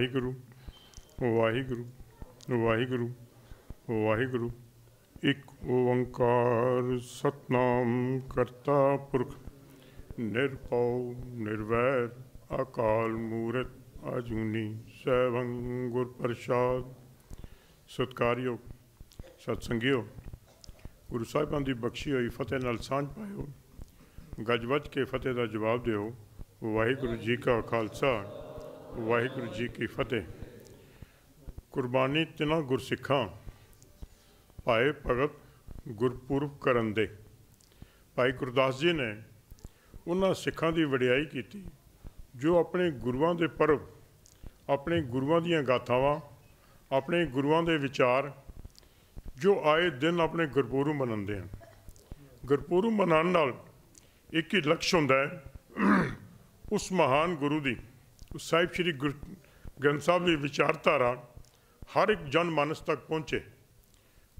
ਵਾਹਿਗੁਰੂ ਵਾਹਿਗੁਰੂ ਵਾਹਿਗੁਰੂ ਵਾਹਿਗੁਰੂ ਇੱਕ ਓੰਕਾਰ ਸਤਨਾਮ ਕਰਤਾ ਪੁਰਖ ਨਿਰਭਉ ਨਿਰਵੈਰ ਅਕਾਲ ਮੂਰਤ ਅਜੂਨੀ ਸੈਭੰ ਗੁਰ ਪ੍ਰਸਾਦ ਸਤਕਾਰਯੋਗ ਸਤਸੰਗਿਓ ਗੁਰੂ ਸਾਹਿਬਾਂ ਦੀ ਬਖਸ਼ੀ ਹੋਈ ਫਤਿਹ ਨਾਲ ਸਾਂਝ ਪਾਇਓ ਗਜਵਜ ਕੇ ਫਤਿਹ ਦਾ ਜਵਾਬ ਦਿਓ ਵਾਹਿਗੁਰੂ ਜੀ ਕਾ ਖਾਲਸਾ ਵਾਹਿਗੁਰੂ ਜੀ ਕੀ ਫਤਿਹ ਕੁਰਬਾਨੀ ਤਿਨਾ ਗੁਰਸਿੱਖਾਂ ਭਾਏ ਭਗਤ ਗੁਰਪੁਰਬ ਕਰਨ ਦੇ ਭਾਈ ਗੁਰਦਾਸ ਜੀ ਨੇ ਉਹਨਾਂ ਸਿੱਖਾਂ ਦੀ ਵਡਿਆਈ ਕੀਤੀ ਜੋ ਆਪਣੇ ਗੁਰੂਆਂ ਦੇ ਪਰਬ ਆਪਣੇ ਗੁਰੂਆਂ ਦੀਆਂ ਗਾਥਾਵਾਂ ਆਪਣੇ ਗੁਰੂਆਂ ਦੇ ਵਿਚਾਰ ਜੋ ਆਏ ਦਿਨ ਆਪਣੇ ਗੁਰਪੁਰੂ ਮਨਾਉਂਦੇ ਹਨ ਗੁਰਪੁਰੂ ਮਨਾਉਣ ਨਾਲ ਇੱਕ ਹੀ ਲਕਸ਼ ਹੁੰਦਾ ਹੈ ਉਸ ਮਹਾਨ ਗੁਰੂ ਦੀ ਸਾਹਿਬ ਸ੍ਰੀ ਗੁਰੂ ਗ੍ਰੰਥ ਸਾਹਿਬ ਦੀ ਵਿਚਾਰਧਾਰਾ ਹਰ ਇੱਕ ਜਨ ਮਨਸ ਤੱਕ ਪਹੁੰਚੇ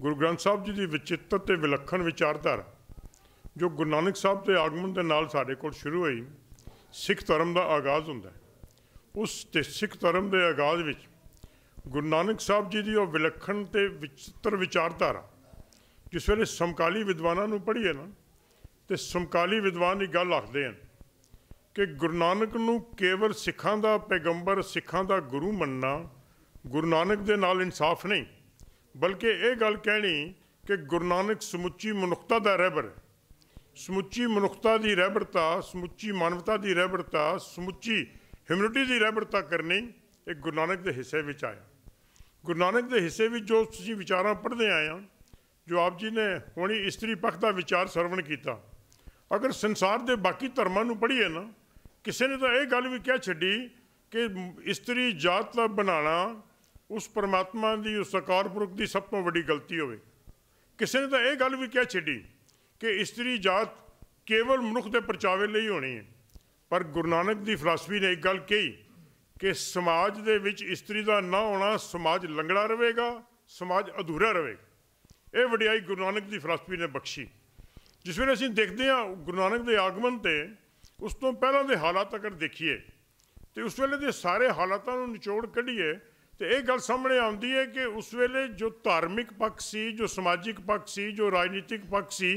ਗੁਰੂ ਗ੍ਰੰਥ ਸਾਹਿਬ ਜੀ ਦੀ ਵਿਚਿੱਤਰ ਤੇ ਵਿਲੱਖਣ ਵਿਚਾਰਧਾਰਾ ਜੋ ਗੁਰੂ ਨਾਨਕ ਸਾਹਿਬ ਦੇ ਆਗਮਨ ਦੇ ਨਾਲ ਸਾਡੇ ਕੋਲ ਸ਼ੁਰੂ ਹੋਈ ਸਿੱਖ ਧਰਮ ਦਾ ਆਗਾਜ਼ ਹੁੰਦਾ ਉਸ ਤੇ ਸਿੱਖ ਧਰਮ ਦੇ ਆਗਾਜ਼ ਵਿੱਚ ਗੁਰੂ ਨਾਨਕ ਸਾਹਿਬ ਜੀ ਦੀ ਉਹ ਵਿਲੱਖਣ ਤੇ ਵਿਚਿੱਤਰ ਵਿਚਾਰਧਾਰਾ ਜਿਸ ਵੇਲੇ ਸਮਕਾਲੀ ਵਿਦਵਾਨਾਂ ਨੂੰ ਪੜ੍ਹੀਏ ਨਾ ਤੇ ਸਮਕਾਲੀ ਵਿਦਵਾਨ ਇਹ ਗੱਲ ਆਖਦੇ ਹਨ ਕਿ ਗੁਰੂ ਨਾਨਕ ਨੂੰ ਕੇਵਲ ਸਿੱਖਾਂ ਦਾ ਪੈਗੰਬਰ ਸਿੱਖਾਂ ਦਾ ਗੁਰੂ ਮੰਨਣਾ ਗੁਰੂ ਨਾਨਕ ਦੇ ਨਾਲ ਇਨਸਾਫ ਨਹੀਂ ਬਲਕਿ ਇਹ ਗੱਲ ਕਹਿਣੀ ਕਿ ਗੁਰੂ ਨਾਨਕ ਸਮੁੱਚੀ ਮਨੁੱਖਤਾ ਦਾ ਰਹਿਬਰ ਸਮੁੱਚੀ ਮਨੁੱਖਤਾ ਦੀ ਰਹਿਬਰਤਾ ਸਮੁੱਚੀ ਮਾਨਵਤਾ ਦੀ ਰਹਿਬਰਤਾ ਸਮੁੱਚੀ ਹਿਊਮਨਿਟੀ ਦੀ ਰਹਿਬਰਤਾ ਕਰਨੀ ਇਹ ਗੁਰੂ ਨਾਨਕ ਦੇ ਹਿੱਸੇ ਵਿੱਚ ਆਇਆ ਗੁਰੂ ਨਾਨਕ ਦੇ ਹਿੱਸੇ ਵਿੱਚ ਜੋ ਤੁਸੀਂ ਵਿਚਾਰਾਂ ਪੜ੍ਹਦੇ ਆਏ ਆ ਜੋ ਆਪ ਜੀ ਨੇ ਹੁਣੀ ਇਸਤਰੀ ਪੱਖ ਦਾ ਵਿਚਾਰ ਸਰਵਣ ਕੀਤਾ ਅਗਰ ਸੰਸਾਰ ਦੇ ਬਾਕੀ ਧਰਮਾਂ ਨੂੰ ਪੜ੍ਹੀਏ ਨਾ ਕਿਸੇ ਨੇ ਤਾਂ ਇਹ ਗੱਲ ਵੀ ਕਹਿ ਛੱਡੀ ਕਿ ਇਸਤਰੀ ਜਾਤ ਦਾ ਬਣਾਣਾ ਉਸ ਪਰਮਾਤਮਾ ਦੀ ਉਸ ਸਕਾਰਪੁਰਖ ਦੀ ਸਭ ਤੋਂ ਵੱਡੀ ਗਲਤੀ ਹੋਵੇ ਕਿਸੇ ਨੇ ਤਾਂ ਇਹ ਗੱਲ ਵੀ ਕਹਿ ਛੱਡੀ ਕਿ ਇਸਤਰੀ ਜਾਤ ਕੇਵਲ ਮਨੁੱਖ ਦੇ ਪਰਚਾਵੇ ਲਈ ਹੋਣੀ ਹੈ ਪਰ ਗੁਰੂ ਨਾਨਕ ਦੀ ਫਲਸਫੀ ਨੇ ਇੱਕ ਗੱਲ ਕਹੀ ਕਿ ਸਮਾਜ ਦੇ ਵਿੱਚ ਇਸਤਰੀ ਦਾ ਨਾ ਹੋਣਾ ਸਮਾਜ ਲੰਗੜਾ ਰਹੇਗਾ ਸਮਾਜ ਅਧੂਰਾ ਰਹੇਗਾ ਇਹ ਵਡਿਆਈ ਗੁਰੂ ਨਾਨਕ ਦੀ ਫਲਸਫੀ ਨੇ ਬਖਸ਼ੀ ਜਿਸ ਵੇਲੇ ਅਸੀਂ ਦੇਖਦੇ ਹਾਂ ਗੁਰੂ ਨਾਨਕ ਦੇ ਆਗਮਨ ਤੇ ਉਸ ਤੋਂ ਪਹਿਲਾਂ ਦੇ ਹਾਲਾਤ ਅਗਰ ਦੇਖੀਏ ਤੇ ਉਸ ਵੇਲੇ ਦੇ ਸਾਰੇ ਹਾਲਾਤਾਂ ਨੂੰ ਨਿਚੋੜ ਕੱਢੀਏ ਤੇ ਇਹ ਗੱਲ ਸਾਹਮਣੇ ਆਉਂਦੀ ਹੈ ਕਿ ਉਸ ਵੇਲੇ ਜੋ ਧਾਰਮਿਕ ਪੱਖ ਸੀ ਜੋ ਸਮਾਜਿਕ ਪੱਖ ਸੀ ਜੋ ਰਾਜਨੀਤਿਕ ਪੱਖ ਸੀ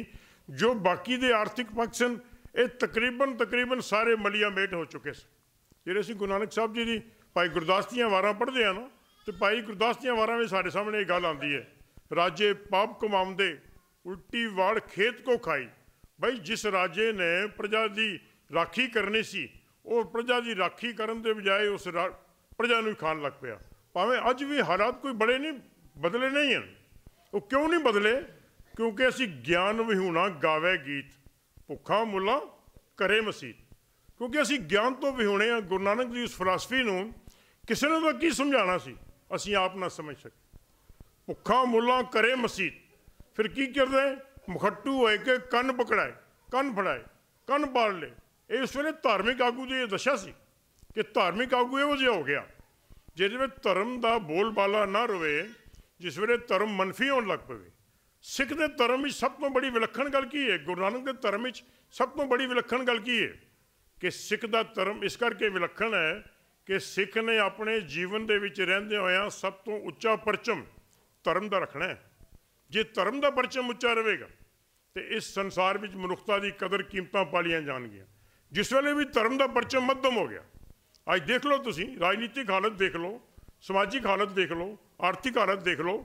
ਜੋ ਬਾਕੀ ਦੇ ਆਰਥਿਕ ਪੱਖ ਸਨ ਇਹ ਤਕਰੀਬਨ ਤਕਰੀਬਨ ਸਾਰੇ ਮਲੀਆ ਮੇਟ ਹੋ ਚੁੱਕੇ ਸਨ ਜਿਹੜੇ ਅਸੀਂ ਗੁਰੂ ਨਾਨਕ ਸਾਹਿਬ ਜੀ ਦੀ ਭਾਈ ਗੁਰਦਾਸ ਦੀਆਂ ਵਾਰਾਂ ਪੜ੍ਹਦੇ ਆ ਨਾ ਤੇ ਭਾਈ ਗੁਰਦਾਸ ਦੀਆਂ ਵਾਰਾਂ ਵਿੱਚ ਸਾਡੇ ਸਾਹਮਣੇ ਇਹ ਗੱਲ ਆਉਂਦੀ ਹੈ ਰਾਜੇ ਪਾਪ ਕਮਾਉਂਦੇ ਉਲਟੀ ਵਾਲ ਖੇਤ ਕੋ ਖਾਈ ਭਾਈ ਜਿਸ ਰਾਜੇ ਨੇ ਪ੍ਰਜਾ ਦੀ ਰਾਖੀ ਕਰਨੀ ਸੀ ਉਹ ਪ੍ਰਜਾ ਦੀ ਰਾਖੀ ਕਰਨ ਦੇ ਬਜਾਏ ਉਸ ਪ੍ਰਜਾ ਨੂੰ ਖਾਣ ਲੱਗ ਪਿਆ ਭਾਵੇਂ ਅੱਜ ਵੀ ਹਾਲਾਤ ਕੋਈ ਬੜੇ ਨਹੀਂ ਬਦਲੇ ਨਹੀਂ ਹਨ ਉਹ ਕਿਉਂ ਨਹੀਂ ਬਦਲੇ ਕਿਉਂਕਿ ਅਸੀਂ ਗਿਆਨ ਵਿਹੂਣਾ ਗਾਵੇ ਗੀਤ ਭੁੱਖਾ ਮੁੱਲਾ ਕਰੇ ਮਸੀਤ ਕਿਉਂਕਿ ਅਸੀਂ ਗਿਆਨ ਤੋਂ ਵਿਹੂਣੇ ਆ ਗੁਰੂ ਨਾਨਕ ਦੀ ਉਸ ਫਲਸਫੀ ਨੂੰ ਕਿਸੇ ਨੂੰ ਵੀ ਕੀ ਸਮਝਾਣਾ ਸੀ ਅਸੀਂ ਆਪ ਨਾ ਸਮਝ ਸਕੇ ਭੁੱਖਾ ਮੁੱਲਾ ਕਰੇ ਮਸੀਤ ਫਿਰ ਕੀ ਕਰਦੇ ਮੁਖੱਟੂ ਹੋਏ ਕੇ ਕੰਨ ਪਕੜਾਏ ਕੰਨ ਫੜਾਏ ਕੰਨ ਪਾੜ ਲੇ ਇਸ ਵੇਲੇ ਧਾਰਮਿਕ ਆਗੂ ਜੀ ਦੱਸਿਆ ਸੀ ਕਿ ਧਾਰਮਿਕ ਆਗੂ ਇਹੋ ਜਿਹਾ ਹੋ ਗਿਆ ਜਿਹਦੇ ਵਿੱਚ ਧਰਮ ਦਾ ਬੋਲਬਾਲਾ ਨਾ ਰਵੇ ਜਿਸ ਵੇਲੇ ਧਰਮ ਮੰਨਫੀ ਹੋਣ ਲੱਗ ਪਵੇ ਸਿੱਖ ਦੇ ਧਰਮ ਵਿੱਚ ਸਭ ਤੋਂ ਬੜੀ ਵਿਲੱਖਣ ਗੱਲ ਕੀ ਹੈ ਗੁਰੂ ਨਾਨਕ ਦੇ ਧਰਮ ਵਿੱਚ ਸਭ ਤੋਂ ਬੜੀ ਵਿਲੱਖਣ ਗੱਲ ਕੀ ਹੈ ਕਿ ਸਿੱਖ ਦਾ ਧਰਮ ਇਸ ਕਰਕੇ ਵਿਲੱਖਣ ਹੈ ਕਿ ਸਿੱਖ ਨੇ ਆਪਣੇ ਜੀਵਨ ਦੇ ਵਿੱਚ ਰਹਿੰਦੇ ਹੋਇਆ ਸਭ ਤੋਂ ਉੱਚਾ ਪਰਚਮ ਧਰਮ ਦਾ ਰੱਖਣਾ ਹੈ ਜੇ ਧਰਮ ਦਾ ਪਰਚਮ ਉੱਚਾ ਰਹੇਗਾ ਤੇ ਇਸ ਸੰਸਾਰ ਵਿੱਚ ਮਨੁੱਖਤਾ ਦੀ ਕਦਰ ਕੀਮਤਾਂ ਪਾਲੀਆਂ ਜਾਣਗੀਆਂ ਜਿਸ ਵੇਲੇ ਵੀ ਧਰਮ ਦਾ ਪਰਚਮ ਮੱਧਮ ਹੋ ਗਿਆ ਅੱਜ ਦੇਖ ਲਓ ਤੁਸੀਂ ਰਾਜਨੀਤਿਕ ਹਾਲਤ ਦੇਖ ਲਓ ਸਮਾਜਿਕ ਹਾਲਤ ਦੇਖ ਲਓ ਆਰਥਿਕ ਹਾਲਤ ਦੇਖ ਲਓ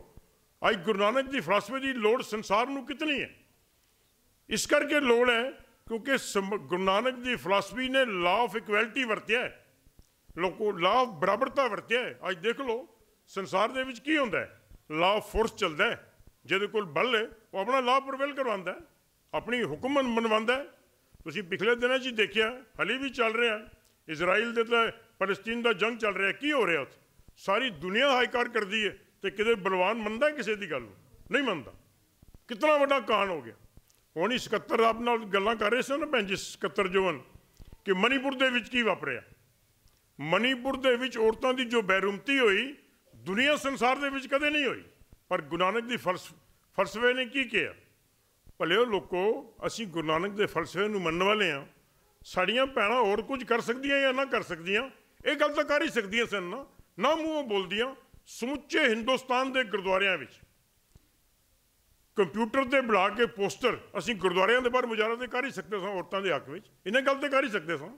ਅੱਜ ਗੁਰੂ ਨਾਨਕ ਦੀ ਫਲਸਫੇ ਦੀ ਲੋੜ ਸੰਸਾਰ ਨੂੰ ਕਿਤਨੀ ਹੈ ਇਸ ਕਰਕੇ ਲੋੜ ਹੈ ਕਿਉਂਕਿ ਗੁਰੂ ਨਾਨਕ ਦੀ ਫਲਸਫੀ ਨੇ ਲਾਅ ਆਫ ਇਕੁਐਲਿਟੀ ਵਰਤਿਆ ਹੈ ਲੋਕੋ ਲਾਅ ਬਰਾਬਰਤਾ ਵਰਤਿਆ ਹੈ ਅੱਜ ਦੇਖ ਲਓ ਸੰਸਾਰ ਦੇ ਵਿੱਚ ਕੀ ਹੁੰਦਾ ਹੈ ਲਾਅ ਫੋਰਸ ਚੱਲਦਾ ਹੈ ਜਿਹਦੇ ਕੋਲ ਬਲ ਹੈ ਉਹ ਆਪਣਾ ਲਾਅ ਪ੍ਰਵੇਲ ਕਰਵਾਉਂਦਾ ਹੈ ਆਪਣੀ ਹੁਕਮਨ ਬਣਵਾਉਂਦਾ ਹੈ ਤੁਸੀਂ ਪਿਛਲੇ ਦਿਨਾਂ 'ਚ ਦੇਖਿਆ ਹਲੇ ਵੀ ਚੱਲ ਰਿਹਾ ਇਜ਼ਰਾਈਲ ਦੇ ਤੇ ਪਲਸਤੀਨ ਦਾ ਜੰਗ ਚੱਲ ਰਿਹਾ ਕੀ ਹੋ ਰਿਹਾ ਉੱਥੇ ਸਾਰੀ ਦੁਨੀਆ ਹਾਈਕਾਰ ਕਰਦੀ ਹੈ ਤੇ ਕਿਤੇ ਬਲਵਾਨ ਮੰਨਦਾ ਕਿਸੇ ਦੀ ਗੱਲ ਨਹੀਂ ਮੰਨਦਾ ਕਿੰਨਾ ਵੱਡਾ ਕਾਨ ਹੋ ਗਿਆ ਹੁਣ ਹੀ ਸਕੱਤਰ ਰਾਬ ਨਾਲ ਗੱਲਾਂ ਕਰ ਰਹੇ ਸੀ ਨਾ ਭੈਣ ਜੀ ਸਕੱਤਰ ਜਵਨ ਕਿ ਮਨੀਪੁਰ ਦੇ ਵਿੱਚ ਕੀ ਵਾਪਰਿਆ ਮਨੀਪੁਰ ਦੇ ਵਿੱਚ ਔਰਤਾਂ ਦੀ ਜੋ ਬੈਰੁਮਤੀ ਹੋਈ ਦੁਨੀਆ ਸੰਸਾਰ ਦੇ ਵਿੱਚ ਕਦੇ ਨਹੀਂ ਹੋਈ ਪਰ ਗੁਨਾਨਕ ਦੀ ਫਲਸਫੇ ਨੇ ਕੀ ਕਿਹਾ ਭਲਿਓ ਲੋਕੋ ਅਸੀਂ ਗੁਰੂ ਨਾਨਕ ਦੇ ਫਲਸਫੇ ਨੂੰ ਮੰਨਣ ਵਾਲੇ ਆ ਸਾਡੀਆਂ ਭੈਣਾਂ ਹੋਰ ਕੁਝ ਕਰ ਸਕਦੀਆਂ ਜਾਂ ਨਾ ਕਰ ਸਕਦੀਆਂ ਇਹ ਗੱਲ ਤਾਂ ਕਰ ਹੀ ਸਕਦੀਆਂ ਸਨ ਨਾ ਨਾ ਮੂੰਹੋਂ ਬੋਲਦੀਆਂ ਸਮੁੱਚੇ ਹਿੰਦੁਸਤਾਨ ਦੇ ਗੁਰਦੁਆਰਿਆਂ ਵਿੱਚ ਕੰਪਿਊਟਰ ਤੇ ਬਣਾ ਕੇ ਪੋਸਟਰ ਅਸੀਂ ਗੁਰਦੁਆਰਿਆਂ ਦੇ ਬਾਹਰ ਮੁਜ਼ਾਹਰਾ ਤੇ ਕਰ ਹੀ ਸਕਦੇ ਸਾਂ ਔਰਤਾਂ ਦੇ ਹੱਕ ਵਿੱਚ ਇਹਨਾਂ ਗੱਲ ਤੇ ਕਰ ਹੀ ਸਕਦੇ ਸਾਂ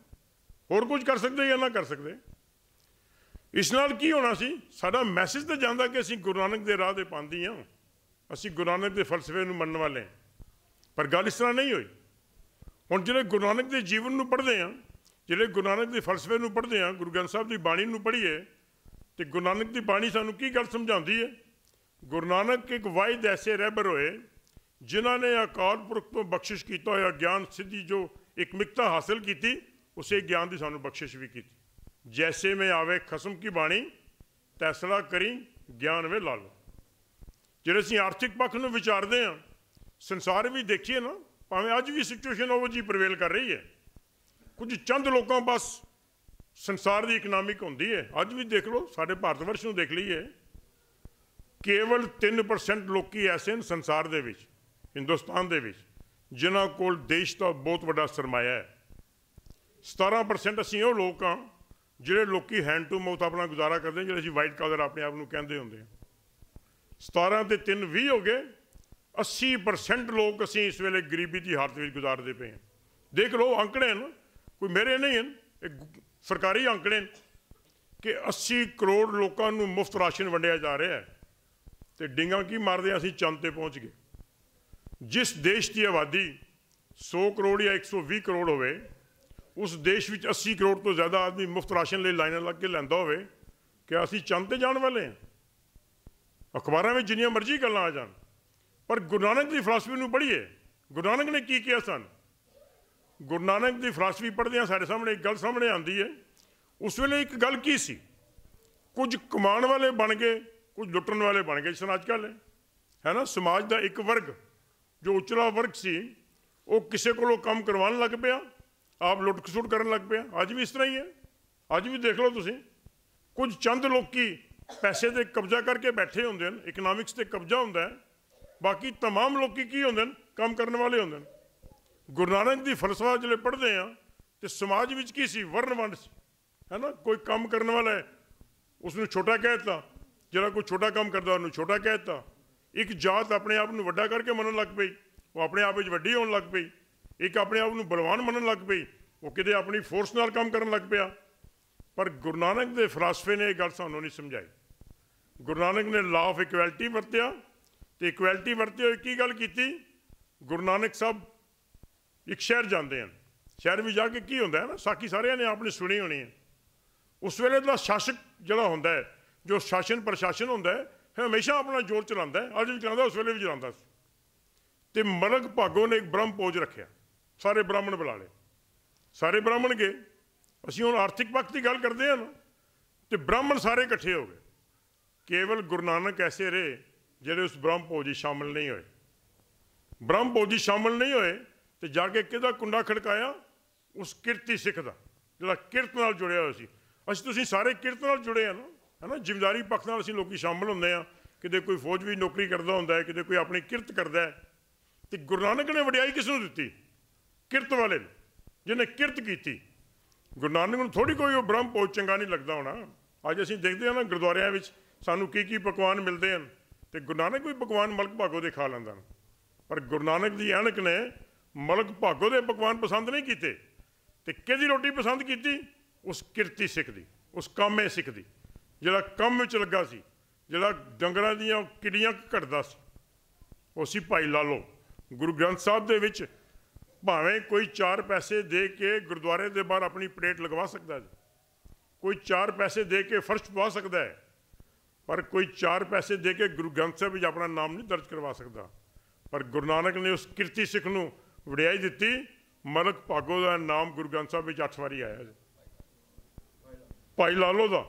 ਹੋਰ ਕੁਝ ਕਰ ਸਕਦੇ ਜਾਂ ਨਾ ਕਰ ਸਕਦੇ ਇਸ ਨਾਲ ਕੀ ਹੋਣਾ ਸੀ ਸਾਡਾ ਮੈਸੇਜ ਤਾਂ ਜਾਂਦਾ ਕਿ ਅਸੀਂ ਗੁਰੂ ਨਾਨਕ ਦੇ ਰਾਹ ਦੇ ਪਾਉਂਦੀ ਆ ਅਸੀਂ ਗੁਰੂ ਨਾਨਕ ਦੇ ਫਲਸਫੇ ਨੂੰ ਮੰਨਣ ਵਾਲੇ ਆ ਪਰ ਗੱਲ ਇਸ ਤਰ੍ਹਾਂ ਨਹੀਂ ਹੋਈ ਹੁਣ ਜਿਹੜੇ ਗੁਰੂ ਨਾਨਕ ਦੇ ਜੀਵਨ ਨੂੰ ਪੜ੍ਹਦੇ ਆ ਜਿਹੜੇ ਗੁਰੂ ਨਾਨਕ ਦੇ ਫਲਸਫੇ ਨੂੰ ਪੜ੍ਹਦੇ ਆ ਗੁਰੂ ਗ੍ਰੰਥ ਸਾਹਿਬ ਦੀ ਬਾਣੀ ਨੂੰ ਪੜ੍ਹੀਏ ਤੇ ਗੁਰੂ ਨਾਨਕ ਦੀ ਬਾਣੀ ਸਾਨੂੰ ਕੀ ਗੱਲ ਸਮਝਾਉਂਦੀ ਹੈ ਗੁਰੂ ਨਾਨਕ ਇੱਕ ਵਾਇਦ ਐਸੇ ਰਹਿਬਰ ਹੋਏ ਜਿਨ੍ਹਾਂ ਨੇ ਅਕਾਲ ਪੁਰਖ ਤੋਂ ਬਖਸ਼ਿਸ਼ ਕੀਤਾ ਹੋਇਆ ਗਿਆਨ ਸਿੱਧੀ ਜੋ ਇੱਕ ਮਿਕਤਾ ਹਾਸਲ ਕੀਤੀ ਉਸੇ ਗਿਆਨ ਦੀ ਸਾਨੂੰ ਬਖਸ਼ਿਸ਼ ਵੀ ਕੀਤੀ ਜੈਸੇ ਮੈਂ ਆਵੇ ਖਸਮ ਕੀ ਬਾਣੀ ਤੈਸਲਾ ਕਰੀ ਗਿਆਨ ਵੇ ਲਾਲ ਜਿਹੜੇ ਅਸੀਂ ਆਰਥਿਕ ਪੱਖ ਨੂੰ ਵਿਚਾਰਦੇ ਆਂ ਸੰਸਾਰ ਵੀ ਦੇਖੀਏ ਨਾ ਭਾਵੇਂ ਅੱਜ ਵੀ ਸਿਚੁਏਸ਼ਨ ਉਹ ਜੀ ਪ੍ਰਵੇਲ ਕਰ ਰਹੀ ਹੈ ਕੁਝ ਚੰਦ ਲੋਕਾਂ ਬਸ ਸੰਸਾਰ ਦੀ ਇਕਨੋਮਿਕ ਹੁੰਦੀ ਹੈ ਅੱਜ ਵੀ ਦੇਖ ਲਓ ਸਾਡੇ ਭਾਰਤ ਵਰਸ਼ ਨੂੰ ਦੇਖ ਲਈਏ ਕੇਵਲ 3% ਲੋਕੀ ਐਸੇ ਨੇ ਸੰਸਾਰ ਦੇ ਵਿੱਚ ਹਿੰਦੁਸਤਾਨ ਦੇ ਵਿੱਚ ਜਿਨ੍ਹਾਂ ਕੋਲ ਦੇਸ਼ ਦਾ ਬਹੁਤ ਵੱਡਾ ਸਰਮਾਇਆ ਹੈ 17% ਅਸੀਂ ਉਹ ਲੋਕ ਆ ਜਿਹੜੇ ਲੋਕੀ ਹੈਂਡ ਟੂ ਮਾਊਥ ਆਪਣਾ ਗੁਜ਼ਾਰਾ ਕਰਦੇ ਜਿਹੜੇ ਅਸੀਂ ਵਾਈਟ ਕਾਲਰ ਆਪਣੇ ਆਪ ਨੂੰ ਕਹਿੰਦੇ ਹੁੰਦੇ ਆ 17 ਤੇ 3 20 ਹੋ ਗਏ 80% ਲੋਕ ਅਸੀਂ ਇਸ ਵੇਲੇ ਗਰੀਬੀ ਦੀ ਹਾਲਤ ਵਿੱਚ ਗੁਜ਼ਾਰਦੇ ਪਏ ਹਾਂ ਦੇਖ ਲਓ ਅੰਕੜੇ ਹਨ ਕੋਈ ਮੇਰੇ ਨਹੀਂ ਹਨ ਇਹ ਸਰਕਾਰੀ ਅੰਕੜੇ ਨੇ ਕਿ 80 ਕਰੋੜ ਲੋਕਾਂ ਨੂੰ ਮੁਫਤ ਰਾਸ਼ਨ ਵੰਡਿਆ ਜਾ ਰਿਹਾ ਹੈ ਤੇ ਡਿੰਗਾ ਕੀ ਮਾਰਦੇ ਅਸੀਂ ਚੰਦ ਤੇ ਪਹੁੰਚ ਗਏ ਜਿਸ ਦੇਸ਼ ਦੀ ਆਬਾਦੀ 100 ਕਰੋੜ ਜਾਂ 120 ਕਰੋੜ ਹੋਵੇ ਉਸ ਦੇਸ਼ ਵਿੱਚ 80 ਕਰੋੜ ਤੋਂ ਜ਼ਿਆਦਾ ਆਦਮੀ ਮੁਫਤ ਰਾਸ਼ਨ ਲਈ ਲਾਈਨਾਂ ਲੱਗ ਕੇ ਲੈਂਦਾ ਹੋਵੇ ਕਿ ਅਸੀਂ ਚੰਦ ਤੇ ਜਾਣ ਵਾਲੇ ਹਾਂ ਅਖਬਾਰਾਂ ਵਿੱਚ ਜਿੰਨੀਆਂ ਮਰਜ਼ੀ ਗੱਲਾਂ ਆ ਜਾਣ ਪਰ ਗੁਰੂ ਨਾਨਕ ਦੀ ਫਲਸਫੀ ਨੂੰ ਪੜ੍ਹੀਏ ਗੁਰੂ ਨਾਨਕ ਨੇ ਕੀ ਕਿਹਾ ਸਨ ਗੁਰੂ ਨਾਨਕ ਦੀ ਫਲਸਫੀ ਪੜ੍ਹਦੇ ਆ ਸਾਡੇ ਸਾਹਮਣੇ ਇੱਕ ਗੱਲ ਸਾਹਮਣੇ ਆਉਂਦੀ ਹੈ ਉਸ ਵੇਲੇ ਇੱਕ ਗੱਲ ਕੀ ਸੀ ਕੁਝ ਕਮਾਣ ਵਾਲੇ ਬਣ ਗਏ ਕੁਝ ਲੁੱਟਣ ਵਾਲੇ ਬਣ ਗਏ ਜਿਸ ਅੱਜ ਕੱਲ ਹੈ ਨਾ ਸਮਾਜ ਦਾ ਇੱਕ ਵਰਗ ਜੋ ਉਚਲਾ ਵਰਗ ਸੀ ਉਹ ਕਿਸੇ ਕੋਲੋਂ ਕੰਮ ਕਰਵਾਉਣ ਲੱਗ ਪਿਆ ਆਪ ਲੁੱਟ ਖਸੁੱਟ ਕਰਨ ਲੱਗ ਪਿਆ ਅੱਜ ਵੀ ਇਸ ਤਰ੍ਹਾਂ ਹੀ ਹੈ ਅੱਜ ਵੀ ਦੇਖ ਲਓ ਤੁਸੀਂ ਕੁਝ ਚੰਦ ਲੋਕੀ ਪੈਸੇ ਦੇ ਕਬਜ਼ਾ ਕਰਕੇ ਬੈਠੇ ਹੁੰਦੇ ਹਨ ਇਕਨੋਮਿਕਸ ਤੇ ਕਬਜ਼ਾ ਹੁੰਦਾ ਹੈ ਬਾਕੀ तमाम ਲੋਕੀ ਕੀ ਹੁੰਦੇ ਨੇ ਕੰਮ ਕਰਨ ਵਾਲੇ ਹੁੰਦੇ ਨੇ ਗੁਰੂ ਨਾਨਕ ਦੀ ਫਲਸਫਾ ਜਿਹੜੇ ਪੜ੍ਹਦੇ ਆ ਤੇ ਸਮਾਜ ਵਿੱਚ ਕੀ ਸੀ ਵਰਨਵੰਡ ਸੀ ਸੀ ਹੈਨਾ ਕੋਈ ਕੰਮ ਕਰਨ ਵਾਲਾ ਉਸ ਨੂੰ ਛੋਟਾ ਕਹਿਤਾ ਜਿਹੜਾ ਕੋਈ ਛੋਟਾ ਕੰਮ ਕਰਦਾ ਉਹਨੂੰ ਛੋਟਾ ਕਹਿਤਾ ਇੱਕ ਜਾਤ ਆਪਣੇ ਆਪ ਨੂੰ ਵੱਡਾ ਕਰਕੇ ਮੰਨਣ ਲੱਗ ਪਈ ਉਹ ਆਪਣੇ ਆਪ ਵਿੱਚ ਵੱਡੀ ਹੋਣ ਲੱਗ ਪਈ ਇੱਕ ਆਪਣੇ ਆਪ ਨੂੰ ਬਲਵਾਨ ਮੰਨਣ ਲੱਗ ਪਈ ਉਹ ਕਿਤੇ ਆਪਣੀ ਫੋਰਸ ਨਾਲ ਕੰਮ ਕਰਨ ਲੱਗ ਪਿਆ ਪਰ ਗੁਰੂ ਨਾਨਕ ਦੇ ਫਲਸਫੇ ਨੇ ਇਹ ਗੱਲ ਸਾਨੂੰ ਨਹੀਂ ਸਮਝਾਈ ਗੁਰੂ ਨਾਨਕ ਨੇ ਲਾਅ ਆਫ ਇਕੁਐਲਿਟੀ ਵਰਤਿਆ ਤੇ ਇਕੁਐਲਟੀ ਵਰਤੇ ਹੋਏ ਕੀ ਗੱਲ ਕੀਤੀ ਗੁਰੂ ਨਾਨਕ ਸਾਹਿਬ ਇੱਕ ਸ਼ਹਿਰ ਜਾਂਦੇ ਹਨ ਸ਼ਹਿਰ ਵੀ ਜਾ ਕੇ ਕੀ ਹੁੰਦਾ ਹੈ ਨਾ ਸਾਕੀ ਸਾਰਿਆਂ ਨੇ ਆਪਣੀ ਸੁਣੀ ਹੋਣੀ ਹੈ ਉਸ ਵੇਲੇ ਦਾ ਸ਼ਾਸਕ ਜਿਹੜਾ ਹੁੰਦਾ ਹੈ ਜੋ ਸ਼ਾਸਨ ਪ੍ਰਸ਼ਾਸਨ ਹੁੰਦਾ ਹੈ ਹਮੇਸ਼ਾ ਆਪਣਾ ਜ਼ੋਰ ਚਲਾਉਂਦਾ ਹੈ ਅੱਜ ਵੀ ਚਲਾਉਂਦਾ ਉਸ ਵੇਲੇ ਵੀ ਚਲਾਉਂਦਾ ਸੀ ਤੇ ਮਲਕ ਭਾਗੋ ਨੇ ਇੱਕ ਬ੍ਰਹਮ ਪੋਜ ਰੱਖਿਆ ਸਾਰੇ ਬ੍ਰਾਹਮਣ ਬੁਲਾ ਲਏ ਸਾਰੇ ਬ੍ਰਾਹਮਣ ਗਏ ਅਸੀਂ ਹੁਣ ਆਰਥਿਕ ਪੱਖ ਦੀ ਗੱਲ ਕਰਦੇ ਹਾਂ ਤੇ ਬ੍ਰਾਹਮਣ ਸਾਰੇ ਇਕੱਠੇ ਹੋ ਗਏ ਕੇਵਲ ਗੁਰੂ ਨਾਨਕ ਐਸੇ ਰਹੇ ਜਿਹੜੇ ਉਸ ਬ੍ਰਹਮ ਭੋਜੀ ਸ਼ਾਮਲ ਨਹੀਂ ਹੋਏ ਬ੍ਰਹਮ ਭੋਜੀ ਸ਼ਾਮਲ ਨਹੀਂ ਹੋਏ ਤੇ ਜਾ ਕੇ ਕਿਹਦਾ ਕੁੰਡਾ ਖੜਕਾਇਆ ਉਸ ਕਿਰਤੀ ਸਿੱਖ ਦਾ ਜਿਹੜਾ ਕਿਰਤ ਨਾਲ ਜੁੜਿਆ ਹੋਇਆ ਸੀ ਅਸੀਂ ਤੁਸੀਂ ਸਾਰੇ ਕਿਰਤ ਨਾਲ ਜੁੜੇ ਆ ਨਾ ਹਨਾ ਜ਼ਿੰਮੇਵਾਰੀ ਪੱਖ ਨਾਲ ਅਸੀਂ ਲੋਕੀ ਸ਼ਾਮਲ ਹੁੰਦੇ ਆ ਕਿਤੇ ਕੋਈ ਫੌਜ ਵੀ ਨੌਕਰੀ ਕਰਦਾ ਹੁੰਦਾ ਹੈ ਕਿਤੇ ਕੋਈ ਆਪਣੀ ਕਿਰਤ ਕਰਦਾ ਹੈ ਤੇ ਗੁਰੂ ਨਾਨਕ ਨੇ ਵਡਿਆਈ ਕਿਸ ਨੂੰ ਦਿੱਤੀ ਕਿਰਤ ਵਾਲੇ ਨੂੰ ਜਿਹਨੇ ਕਿਰਤ ਕੀਤੀ ਗੁਰੂ ਨਾਨਕ ਨੂੰ ਥੋੜੀ ਕੋਈ ਉਹ ਬ੍ਰਹਮ ਪੋਚ ਚੰਗਾ ਨਹੀਂ ਲੱਗਦਾ ਹੋਣਾ ਅੱਜ ਅਸੀਂ ਦੇਖਦੇ ਆ ਨਾ ਗੁਰਦੁਆਰਿਆਂ ਵਿੱਚ ਸਾਨੂੰ ਕੀ ਕੀ ਪਕਵਾਨ ਮਿਲਦੇ ਹਨ ਤੇ ਗੁਰੂ ਨਾਨਕ ਵੀ ਭਗਵਾਨ ਮਲਕ ਭਾਗੋ ਦੇ ਖਾ ਲੈਂਦਾ ਪਰ ਗੁਰੂ ਨਾਨਕ ਦੀ ਐਨਕ ਨੇ ਮਲਕ ਭਾਗੋ ਦੇ ਪਕਵਾਨ ਪਸੰਦ ਨਹੀਂ ਕੀਤੇ ਤੇ ਕਿਹਦੀ ਰੋਟੀ ਪਸੰਦ ਕੀਤੀ ਉਸ ਕਿਰਤੀ ਸਿੱਖ ਦੀ ਉਸ ਕਾਮੇ ਸਿੱਖ ਦੀ ਜਿਹੜਾ ਕੰਮ ਵਿੱਚ ਲੱਗਾ ਸੀ ਜਿਹੜਾ ਡੰਗਰਾਂ ਦੀਆਂ ਕਿੱਡੀਆਂ ਘੜਦਾ ਸੀ ਉਹ ਸੀ ਭਾਈ ਲਾਲੋ ਗੁਰੂ ਗ੍ਰੰਥ ਸਾਹਿਬ ਦੇ ਵਿੱਚ ਭਾਵੇਂ ਕੋਈ 4 ਪੈਸੇ ਦੇ ਕੇ ਗੁਰਦੁਆਰੇ ਦੇ ਬਾਹਰ ਆਪਣੀ ਪਲੇਟ ਲਗਵਾ ਸਕਦਾ ਜੀ ਕੋਈ 4 ਪੈਸੇ ਦੇ ਕੇ ਫਰਸ਼ ਪਵਾ ਸਕਦਾ ਹੈ ਪਰ ਕੋਈ 4 ਪੈਸੇ ਦੇ ਕੇ ਗੁਰੂ ਗ੍ਰੰਥ ਸਾਹਿਬ ਵਿੱਚ ਆਪਣਾ ਨਾਮ ਨਹੀਂ ਦਰਜ ਕਰਵਾ ਸਕਦਾ ਪਰ ਗੁਰੂ ਨਾਨਕ ਨੇ ਉਸ ਕਿਰਤੀ ਸਿੱਖ ਨੂੰ ਵਡਿਆਈ ਦਿੱਤੀ ਮਲਕ ਭਾਗੋ ਦਾ ਨਾਮ ਗੁਰੂ ਗ੍ਰੰਥ ਸਾਹਿਬ ਵਿੱਚ 8 ਵਾਰੀ ਆਇਆ ਹੈ ਭਾਈ ਲਾਲੋ ਦਾ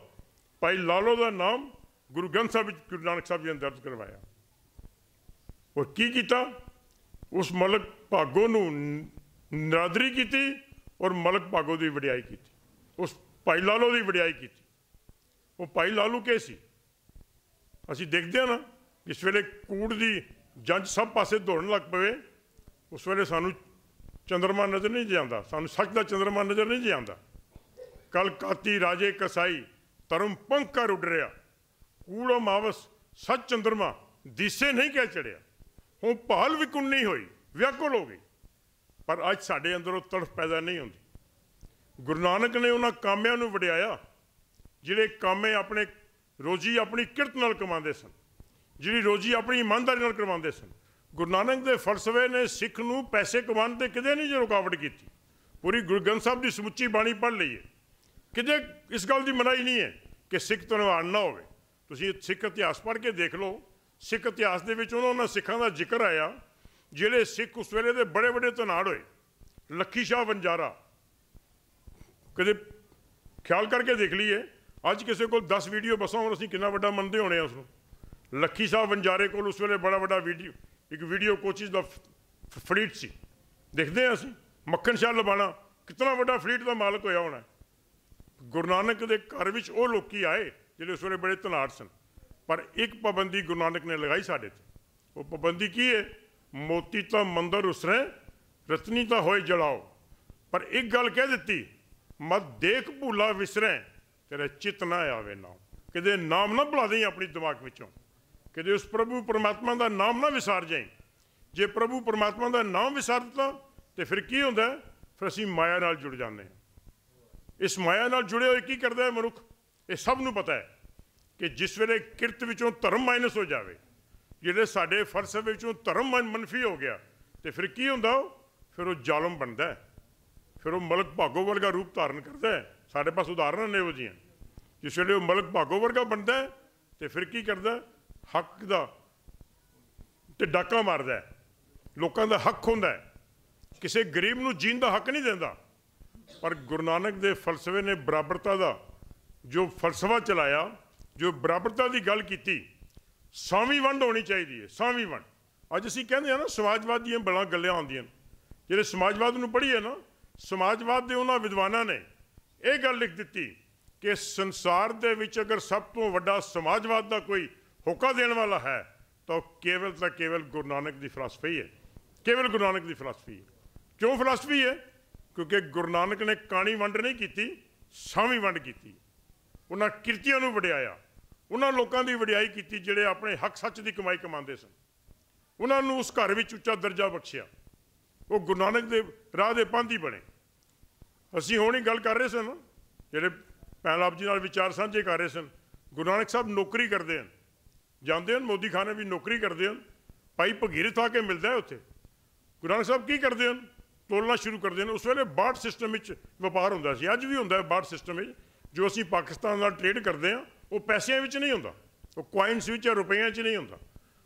ਭਾਈ ਲਾਲੋ ਦਾ ਨਾਮ ਗੁਰੂ ਗ੍ਰੰਥ ਸਾਹਿਬ ਵਿੱਚ ਗੁਰੂ ਨਾਨਕ ਸਾਹਿਬ ਜੀ ਨੇ ਦਰਜ ਕਰਵਾਇਆ ਉਹ ਕੀ ਕੀਤਾ ਉਸ ਮਲਕ ਭਾਗੋ ਨੂੰ ਨਰਾਦਰੀ ਕੀਤੀ ਔਰ ਮਲਕ ਭਾਗੋ ਦੀ ਵਡਿਆਈ ਕੀਤੀ ਉਸ ਭਾਈ ਲਾਲੋ ਦੀ ਵਡਿਆਈ ਕੀਤੀ ਉਹ ਭਾਈ ਲਾਲੂ ਕੇ ਸੀ ਅਸੀਂ ਦੇਖਦੇ ਹਾਂ ਨਾ ਜਿਸ ਵੇਲੇ ਕੂੜ ਦੀ ਜੰਜ ਸਭ ਪਾਸੇ ਦੌੜਨ ਲੱਗ ਪਵੇ ਉਸ ਵੇਲੇ ਸਾਨੂੰ ਚੰਦਰਮਾ ਨਜ਼ਰ ਨਹੀਂ ਜਾਂਦਾ ਸਾਨੂੰ ਸੱਚ ਦਾ ਚੰਦਰਮਾ ਨਜ਼ਰ ਨਹੀਂ ਜਾਂਦਾ ਕਲ ਕਾਤੀ ਰਾਜੇ ਕਸਾਈ ਤਰਮ ਪੰਕਰ ਉੱਡ ਰਿਆ ਕੂੜੋ ਮਾਵਸ ਸੱਚ ਚੰਦਰਮਾ ਦਿਸੇ ਨਹੀਂ ਕਿਆ ਚੜਿਆ ਹੁਣ ਭਾਲ ਵਿਕੁਣ ਨਹੀਂ ਹੋਈ ਵਿਆਕੁਲ ਹੋ ਗਈ ਪਰ ਅੱਜ ਸਾਡੇ ਅੰਦਰ ਉਹ ਤੜਫ ਪੈਦਾ ਨਹੀਂ ਹੁੰਦੀ ਗੁਰੂ ਨਾਨਕ ਨੇ ਉਹਨਾਂ ਕਾਮਿਆਂ ਨੂੰ ਵਡਿਆਇਆ ਜਿਹੜੇ ਕਾਮੇ ਆਪਣੇ ਰੋਜੀ ਆਪਣੀ ਕਿਰਤ ਨਾਲ ਕਮਾਉਂਦੇ ਸਨ ਜਿਹੜੀ ਰੋਜੀ ਆਪਣੀ ਇਮਾਨਦਾਰੀ ਨਾਲ ਕਰਵਾਉਂਦੇ ਸਨ ਗੁਰੂ ਨਾਨਕ ਦੇ ਫਲਸਫੇ ਨੇ ਸਿੱਖ ਨੂੰ ਪੈਸੇ ਕਮਾਉਣ ਤੇ ਕਿਤੇ ਨਹੀਂ ਰੁਕਾਵਟ ਕੀਤੀ ਪੂਰੀ ਗੁਰਗੰਨ ਸਾਹਿਬ ਦੀ ਸਮੁੱਚੀ ਬਾਣੀ ਪੜ੍ਹ ਲਈਏ ਕਿਤੇ ਇਸ ਗੱਲ ਦੀ ਮਨਾਈ ਨਹੀਂ ਹੈ ਕਿ ਸਿੱਖ ਤਨਵਾਨ ਨਾ ਹੋਵੇ ਤੁਸੀਂ ਸਿੱਖ ਇਤਿਹਾਸ ਪੜ੍ਹ ਕੇ ਦੇਖ ਲਓ ਸਿੱਖ ਇਤਿਹਾਸ ਦੇ ਵਿੱਚ ਉਹਨਾਂ ਉਹਨਾਂ ਸਿੱਖਾਂ ਦਾ ਜ਼ਿਕਰ ਆਇਆ ਜਿਹੜੇ ਸਿੱਖ ਉਸ ਵੇਲੇ ਦੇ ਬੜੇ ਬੜੇ ਤਨਾੜ ਹੋਏ ਲੱਖੀ ਸ਼ਾਹ ਵੰਜਾਰਾ ਕਦੇ ਖਿਆਲ ਕਰਕੇ ਦੇਖ ਲਈਏ ਅੱਜ ਕਿਸੇ ਕੋਲ 10 ਵੀਡੀਓ ਬਸਾਂ ਹੋਰ ਅਸੀਂ ਕਿੰਨਾ ਵੱਡਾ ਮੰਨਦੇ ਹੋਣੇ ਆ ਉਸ ਨੂੰ ਲੱਖੀ ਸਾਹਿਬ ਵੰਜਾਰੇ ਕੋਲ ਉਸ ਵੇਲੇ ਬੜਾ ਵੱਡਾ ਵੀਡੀਓ ਇੱਕ ਵੀਡੀਓ ਕੋਚਿਸ ਦਾ ਫਲੀਟ ਸੀ ਦੇਖਦੇ ਆ ਅਸੀਂ ਮੱਖਣ ਸ਼ਾਹ ਲਬਾਣਾ ਕਿੰਨਾ ਵੱਡਾ ਫਲੀਟ ਦਾ ਮਾਲਕ ਹੋਇਆ ਹੋਣਾ ਗੁਰੂ ਨਾਨਕ ਦੇ ਘਰ ਵਿੱਚ ਉਹ ਲੋਕੀ ਆਏ ਜਿਹੜੇ ਉਸ ਵੇਲੇ ਬੜੇ ਤਨਾਟ ਸਨ ਪਰ ਇੱਕ ਪਾਬੰਦੀ ਗੁਰੂ ਨਾਨਕ ਨੇ ਲਗਾਈ ਸਾਡੇ ਤੇ ਉਹ ਪਾਬੰਦੀ ਕੀ ਹੈ ਮੋਤੀ ਤਾਂ ਮੰਦਰ ਉਸਰੇ ਰਤਨੀ ਤਾਂ ਹੋਏ ਜਲਾਓ ਪਰ ਇੱਕ ਗੱਲ ਕਹਿ ਦਿੱਤੀ ਮਤ ਦੇਖ ਭੂਲਾ ਵਿਸਰੇ ਤੇਰਾ ਚਿਤ ਨਾ ਆਵੇ ਨਾ ਕਦੇ ਨਾਮ ਨਾ ਭੁਲਾ ਦੇਈ ਆਪਣੀ ਦਿਮਾਗ ਵਿੱਚੋਂ ਕਦੇ ਉਸ ਪ੍ਰਭੂ ਪਰਮਾਤਮਾ ਦਾ ਨਾਮ ਨਾ ਵਿਸਾਰ ਜਾਈ ਜੇ ਪ੍ਰਭੂ ਪਰਮਾਤਮਾ ਦਾ ਨਾਮ ਵਿਸਾਰ ਦਿੱਤਾ ਤੇ ਫਿਰ ਕੀ ਹੁੰਦਾ ਫਿਰ ਅਸੀਂ ਮਾਇਆ ਨਾਲ ਜੁੜ ਜਾਂਦੇ ਹਾਂ ਇਸ ਮਾਇਆ ਨਾਲ ਜੁੜੇ ਹੋਏ ਕੀ ਕਰਦਾ ਹੈ ਮਨੁੱਖ ਇਹ ਸਭ ਨੂੰ ਪਤਾ ਹੈ ਕਿ ਜਿਸ ਵੇਲੇ ਕਿਰਤ ਵਿੱਚੋਂ ਧਰਮ ਮਾਈਨਸ ਹੋ ਜਾਵੇ ਜਿਹੜੇ ਸਾਡੇ ਫਲਸਫੇ ਵਿੱਚੋਂ ਧਰਮ ਮਨਫੀ ਹੋ ਗਿਆ ਤੇ ਫਿਰ ਕੀ ਹੁੰਦਾ ਫਿਰ ਉਹ ਜ਼ਾਲਮ ਬਣਦਾ ਹੈ ਫਿਰ ਉਹ ਮਲਕ ਭਾਗੋ ਵਰਗਾ ਰੂਪ ਧਾਰਨ ਕਰਦਾ ਸਾਡੇ ਪਾਸ ਉਦਾਹਰਨਾਂ ਨੇ ਉਹ ਜੀਆਂ ਜਿਸ ਵੇਲੇ ਉਹ ਮਲਕ ਭਾਗੋ ਵਰਗਾ ਬਣਦਾ ਹੈ ਤੇ ਫਿਰ ਕੀ ਕਰਦਾ ਹੱਕ ਦਾ ਤੇ ਡਾਕਾ ਮਾਰਦਾ ਹੈ ਲੋਕਾਂ ਦਾ ਹੱਕ ਹੁੰਦਾ ਹੈ ਕਿਸੇ ਗਰੀਬ ਨੂੰ ਜੀਣ ਦਾ ਹੱਕ ਨਹੀਂ ਦਿੰਦਾ ਪਰ ਗੁਰੂ ਨਾਨਕ ਦੇ ਫਲਸਫੇ ਨੇ ਬਰਾਬਰਤਾ ਦਾ ਜੋ ਫਲਸਫਾ ਚਲਾਇਆ ਜੋ ਬਰਾਬਰਤਾ ਦੀ ਗੱਲ ਕੀਤੀ ਸਾਵੀਂ ਵੰਡ ਹੋਣੀ ਚਾਹੀਦੀ ਹੈ ਸਾਵੀਂ ਵੰਡ ਅੱਜ ਅਸੀਂ ਕਹਿੰਦੇ ਆ ਨਾ ਸਮਾਜਵਾਦ ਦੀਆਂ ਬੜਾ ਗੱਲਾਂ ਆਉਂਦੀਆਂ ਜਿਹੜੇ ਸਮਾਜਵਾਦ ਨੂੰ ਪੜ੍ਹੀਏ ਨਾ ਸਮਾਜਵਾਦ ਦੇ ਉਹਨਾਂ ਵਿਦਵਾਨਾਂ ਨੇ ਇਹ ਗੱਲ ਲਿਖ ਦਿੱਤੀ ਕਿ ਸੰਸਾਰ ਦੇ ਵਿੱਚ ਅਗਰ ਸਭ ਤੋਂ ਵੱਡਾ ਸਮਾਜਵਾਦ ਦਾ ਕੋਈ ਹੁਕਾ ਦੇਣ ਵਾਲਾ ਹੈ ਤਾਂ ਕੇਵਲ ਤਾਂ ਕੇਵਲ ਗੁਰੂ ਨਾਨਕ ਦੀ ਫਲਸਫੀ ਹੈ ਕੇਵਲ ਗੁਰੂ ਨਾਨਕ ਦੀ ਫਲਸਫੀ ਹੈ ਕਿਉਂ ਫਲਸਫੀ ਹੈ ਕਿਉਂਕਿ ਗੁਰੂ ਨਾਨਕ ਨੇ ਕਾਣੀ ਵੰਡ ਨਹੀਂ ਕੀਤੀ ਸਾਵੀ ਵੰਡ ਕੀਤੀ ਉਹਨਾਂ ਕਿਰਤੀਆਂ ਨੂੰ ਵਡਿਆਇਆ ਉਹਨਾਂ ਲੋਕਾਂ ਦੀ ਵਡਿਆਈ ਕੀਤੀ ਜਿਹੜੇ ਆਪਣੇ ਹੱਕ ਸੱਚ ਦੀ ਕਮਾਈ ਕਮਾਉਂਦੇ ਸਨ ਉਹਨਾਂ ਨੂੰ ਉਸ ਘਰ ਵਿੱਚ ਉੱਚਾ ਦਰਜਾ ਬਖਸ਼ਿਆ ਉਹ ਗੁਰੂ ਨਾਨਕ ਦੇ ਰਾਹ ਦੇ ਪੰਧੀ ਬਣੇ ਅਸੀਂ ਹੁਣ ਹੀ ਗੱਲ ਕਰ ਰਹੇ ਸਨ ਜਿਹੜੇ ਪਹਿਲਾਂ ਆਪ ਜੀ ਨਾਲ ਵਿਚਾਰ ਸਾਂਝੇ ਕਰ ਰਹੇ ਸਨ ਗੁਰੂ ਨਾਨਕ ਸਾਹਿਬ ਨੌਕਰੀ ਕਰਦੇ ਹਨ ਜਾਂਦੇ ਹਨ ਮੋਦੀ ਖਾਨੇ ਵੀ ਨੌਕਰੀ ਕਰਦੇ ਹਨ ਭਾਈ ਭਗੀਰਥ ਆ ਕੇ ਮਿਲਦਾ ਹੈ ਉੱਥੇ ਗੁਰੂ ਨਾਨਕ ਸਾਹਿਬ ਕੀ ਕਰਦੇ ਹਨ ਤੋਲਣਾ ਸ਼ੁਰੂ ਕਰਦੇ ਹਨ ਉਸ ਵੇਲੇ ਬਾਟ ਸਿਸਟਮ ਵਿੱਚ ਵਪਾਰ ਹੁੰਦਾ ਸੀ ਅੱਜ ਵੀ ਹੁੰਦਾ ਹੈ ਬਾਟ ਸਿਸਟਮ ਵਿੱਚ ਜੋ ਅਸੀਂ ਪਾਕਿਸਤਾਨ ਨਾਲ ਟ੍ਰੇਡ ਕਰਦੇ ਹਾਂ ਉਹ ਪੈਸਿਆਂ ਵਿੱਚ ਨਹੀਂ ਹੁੰਦਾ ਉਹ ਕੁਆਇਨਸ ਵਿੱਚ ਜਾਂ ਰੁਪਈਆਂ 'ਚ ਨਹੀਂ ਹੁੰਦਾ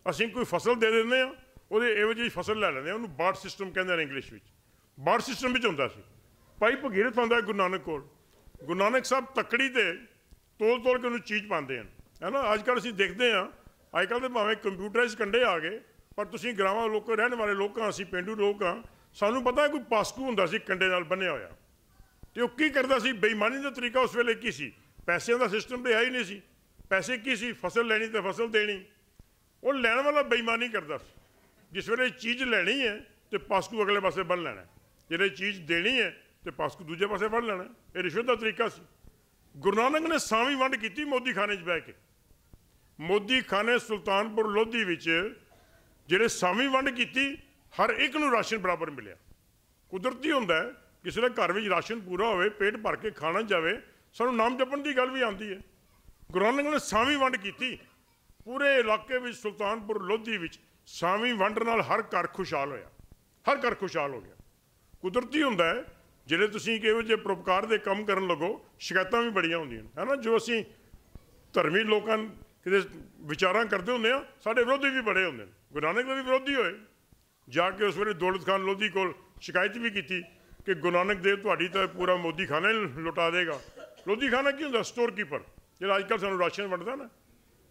ਅਸੀਂ ਕੋਈ ਫਸਲ ਦੇ ਦਿੰਦੇ ਹਾਂ ਉਹਦੇ ਇਹੋ ਜਿਹੀ ਫਸਲ ਲੈ ਲੈਂਦੇ ਹਾਂ ਉਹਨੂੰ ਬਾਟ ਸਿਸਟਮ ਕਹਿੰਦੇ ਨੇ ਇੰਗਲਿਸ਼ ਵਿੱਚ ਬਾਟ ਸਿਸਟਮ ਵਿੱਚ ਹੁੰਦਾ ਸੀ ਭਾਈ ਭਗੀਰਥ ਹੁੰਦਾ ਗੁਰੂ ਨਾਨਕ ਕੋਲ ਗੁਰੂ ਨਾਨਕ ਸਾਹਿਬ ਤਕੜੀ ਤੇ ਤੋਲ ਤੋਲ ਕੇ ਉਹਨੂੰ ਚੀਜ਼ ਪਾਉਂਦੇ ਹਨ ਹੈ ਨਾ ਅੱਜ ਕੱਲ ਅਸੀਂ ਦੇਖਦੇ ਆ ਅੱਜ ਕੱਲ ਤੇ ਭਾਵੇਂ ਕੰਪਿਊਟਰਾਈਜ਼ ਕੰਡੇ ਆ ਗਏ ਪਰ ਤੁਸੀਂ ਗ੍ਰਾਮਾਂ ਲੋਕ ਰਹਿਣ ਵਾਲੇ ਲੋਕਾਂ ਅਸੀਂ ਪਿੰਡੂ ਲੋਕ ਆ ਸਾਨੂੰ ਪਤਾ ਕੋਈ ਪਾਸਕੂ ਹੁੰਦਾ ਸੀ ਕੰਡੇ ਨਾਲ ਬੰਨਿਆ ਹੋਇਆ ਤੇ ਉਹ ਕੀ ਕਰਦਾ ਸੀ ਬੇਈਮਾਨੀ ਦਾ ਤਰੀਕਾ ਉਸ ਵੇਲੇ ਕੀ ਸੀ ਪੈਸਿਆਂ ਦਾ ਸਿਸਟਮ ਤੇ ਹੈ ਹੀ ਨਹੀਂ ਸੀ ਪੈਸੇ ਕੀ ਸੀ ਫਸਲ ਲੈਣੀ ਤੇ ਫਸਲ ਦੇਣੀ ਉਹ ਲੈਣ ਵਾਲਾ ਬੇਈਮਾਨੀ ਕਰਦਾ ਸੀ ਜਿਸ ਵੇਲੇ ਚੀਜ਼ ਲੈਣੀ ਹੈ ਤੇ ਪਾਸਕੂ ਅਗਲੇ ਪਾਸੇ ਬੰਨ ਲੈਣਾ ਜਿਹੜੇ ਚੀਜ਼ ਦੇਣੀ ਹੈ ਤੇ ਪਾਸਕੂ ਦੂਜੇ ਪਾਸੇ ਫੜ ਲੈਣਾ ਇਹ ਰਿਸ਼ਵਤ ਦਾ ਤਰੀਕਾ ਸੀ ਗੁਰੂ ਨਾਨਕ ਨੇ ਸਾਵੀ ਵੰਡ ਕੀਤੀ ਮੋਦੀ ਖਾਨੇ 'ਚ ਬਹਿ ਕੇ ਮੋਦੀ ਖਾਨੇ ਸੁਲਤਾਨਪੁਰ ਲੋਧੀ ਵਿੱਚ ਜਿਹੜੇ ਸਾਵੀ ਵੰਡ ਕੀਤੀ ਹਰ ਇੱਕ ਨੂੰ ਰਾਸ਼ਨ ਬਰਾਬਰ ਮਿਲਿਆ ਕੁਦਰਤੀ ਹੁੰਦਾ ਕਿਸੇ ਦੇ ਘਰ ਵਿੱਚ ਰਾਸ਼ਨ ਪੂਰਾ ਹੋਵੇ ਪੇਟ ਭਰ ਕੇ ਖਾਣਾ ਜਾਵੇ ਸਾਨੂੰ ਨਾਮ ਜਪਣ ਦੀ ਗੱਲ ਵੀ ਆਉਂਦੀ ਹੈ ਗੁਰੂ ਨਾਨਕ ਨੇ ਸਾਵੀ ਵੰਡ ਕੀਤੀ ਪੂਰੇ ਇਲਾਕੇ ਵਿੱਚ ਸੁਲਤਾਨਪੁਰ ਲੋਧੀ ਵਿੱਚ ਸਾਵੀ ਵੰਡ ਨਾਲ ਹਰ ਘਰ ਖੁਸ਼ਹਾਲ ਹੋਇਆ ਹਰ ਘਰ ਖੁਸ਼ਹਾਲ ਹੋ ਗਿਆ ਕੁਦਰਤੀ ਹੁੰਦਾ ਹੈ ਜਿਹੜੇ ਤੁਸੀਂ ਕਿਹੋ ਜੇ ਪ੍ਰੋਪਕਾਰ ਦੇ ਕੰਮ ਕਰਨ ਲੱਗੋ ਸ਼ਿਕਾਇਤਾਂ ਵੀ ਬੜੀਆਂ ਹੁੰਦੀਆਂ ਹੈ ਹਨਾ ਜੋ ਅਸੀਂ ਧਰਮੀ ਲੋਕਾਂ ਕਿਤੇ ਵਿਚਾਰਾਂ ਕਰਦੇ ਹੁੰਦੇ ਆ ਸਾਡੇ ਵਿਰੋਧੀ ਵੀ ਬੜੇ ਹੁੰਦੇ ਨੇ ਗੁਰੂ ਨਾਨਕ ਦੇ ਵੀ ਵਿਰੋਧੀ ਹੋਏ ਜਾ ਕੇ ਉਸ ਵੇਲੇ ਦੌਲਤ ਖਾਨ ਲੋਧੀ ਕੋਲ ਸ਼ਿਕਾਇਤ ਵੀ ਕੀਤੀ ਕਿ ਗੁਰੂ ਨਾਨਕ ਦੇਵ ਤੁਹਾਡੀ ਤਾਂ ਪੂਰਾ ਮੋਦੀ ਖਾਨਾ ਲੁਟਾ ਦੇਗਾ ਲੋਧੀ ਖਾਨਾ ਕੀ ਹੁੰਦਾ ਸਟੋਰ ਕੀਪਰ ਜਿਹੜਾ ਕੱਲ ਸਾਨੂੰ ਰਾਸ਼ਨ ਵੰਡਦਾ ਨਾ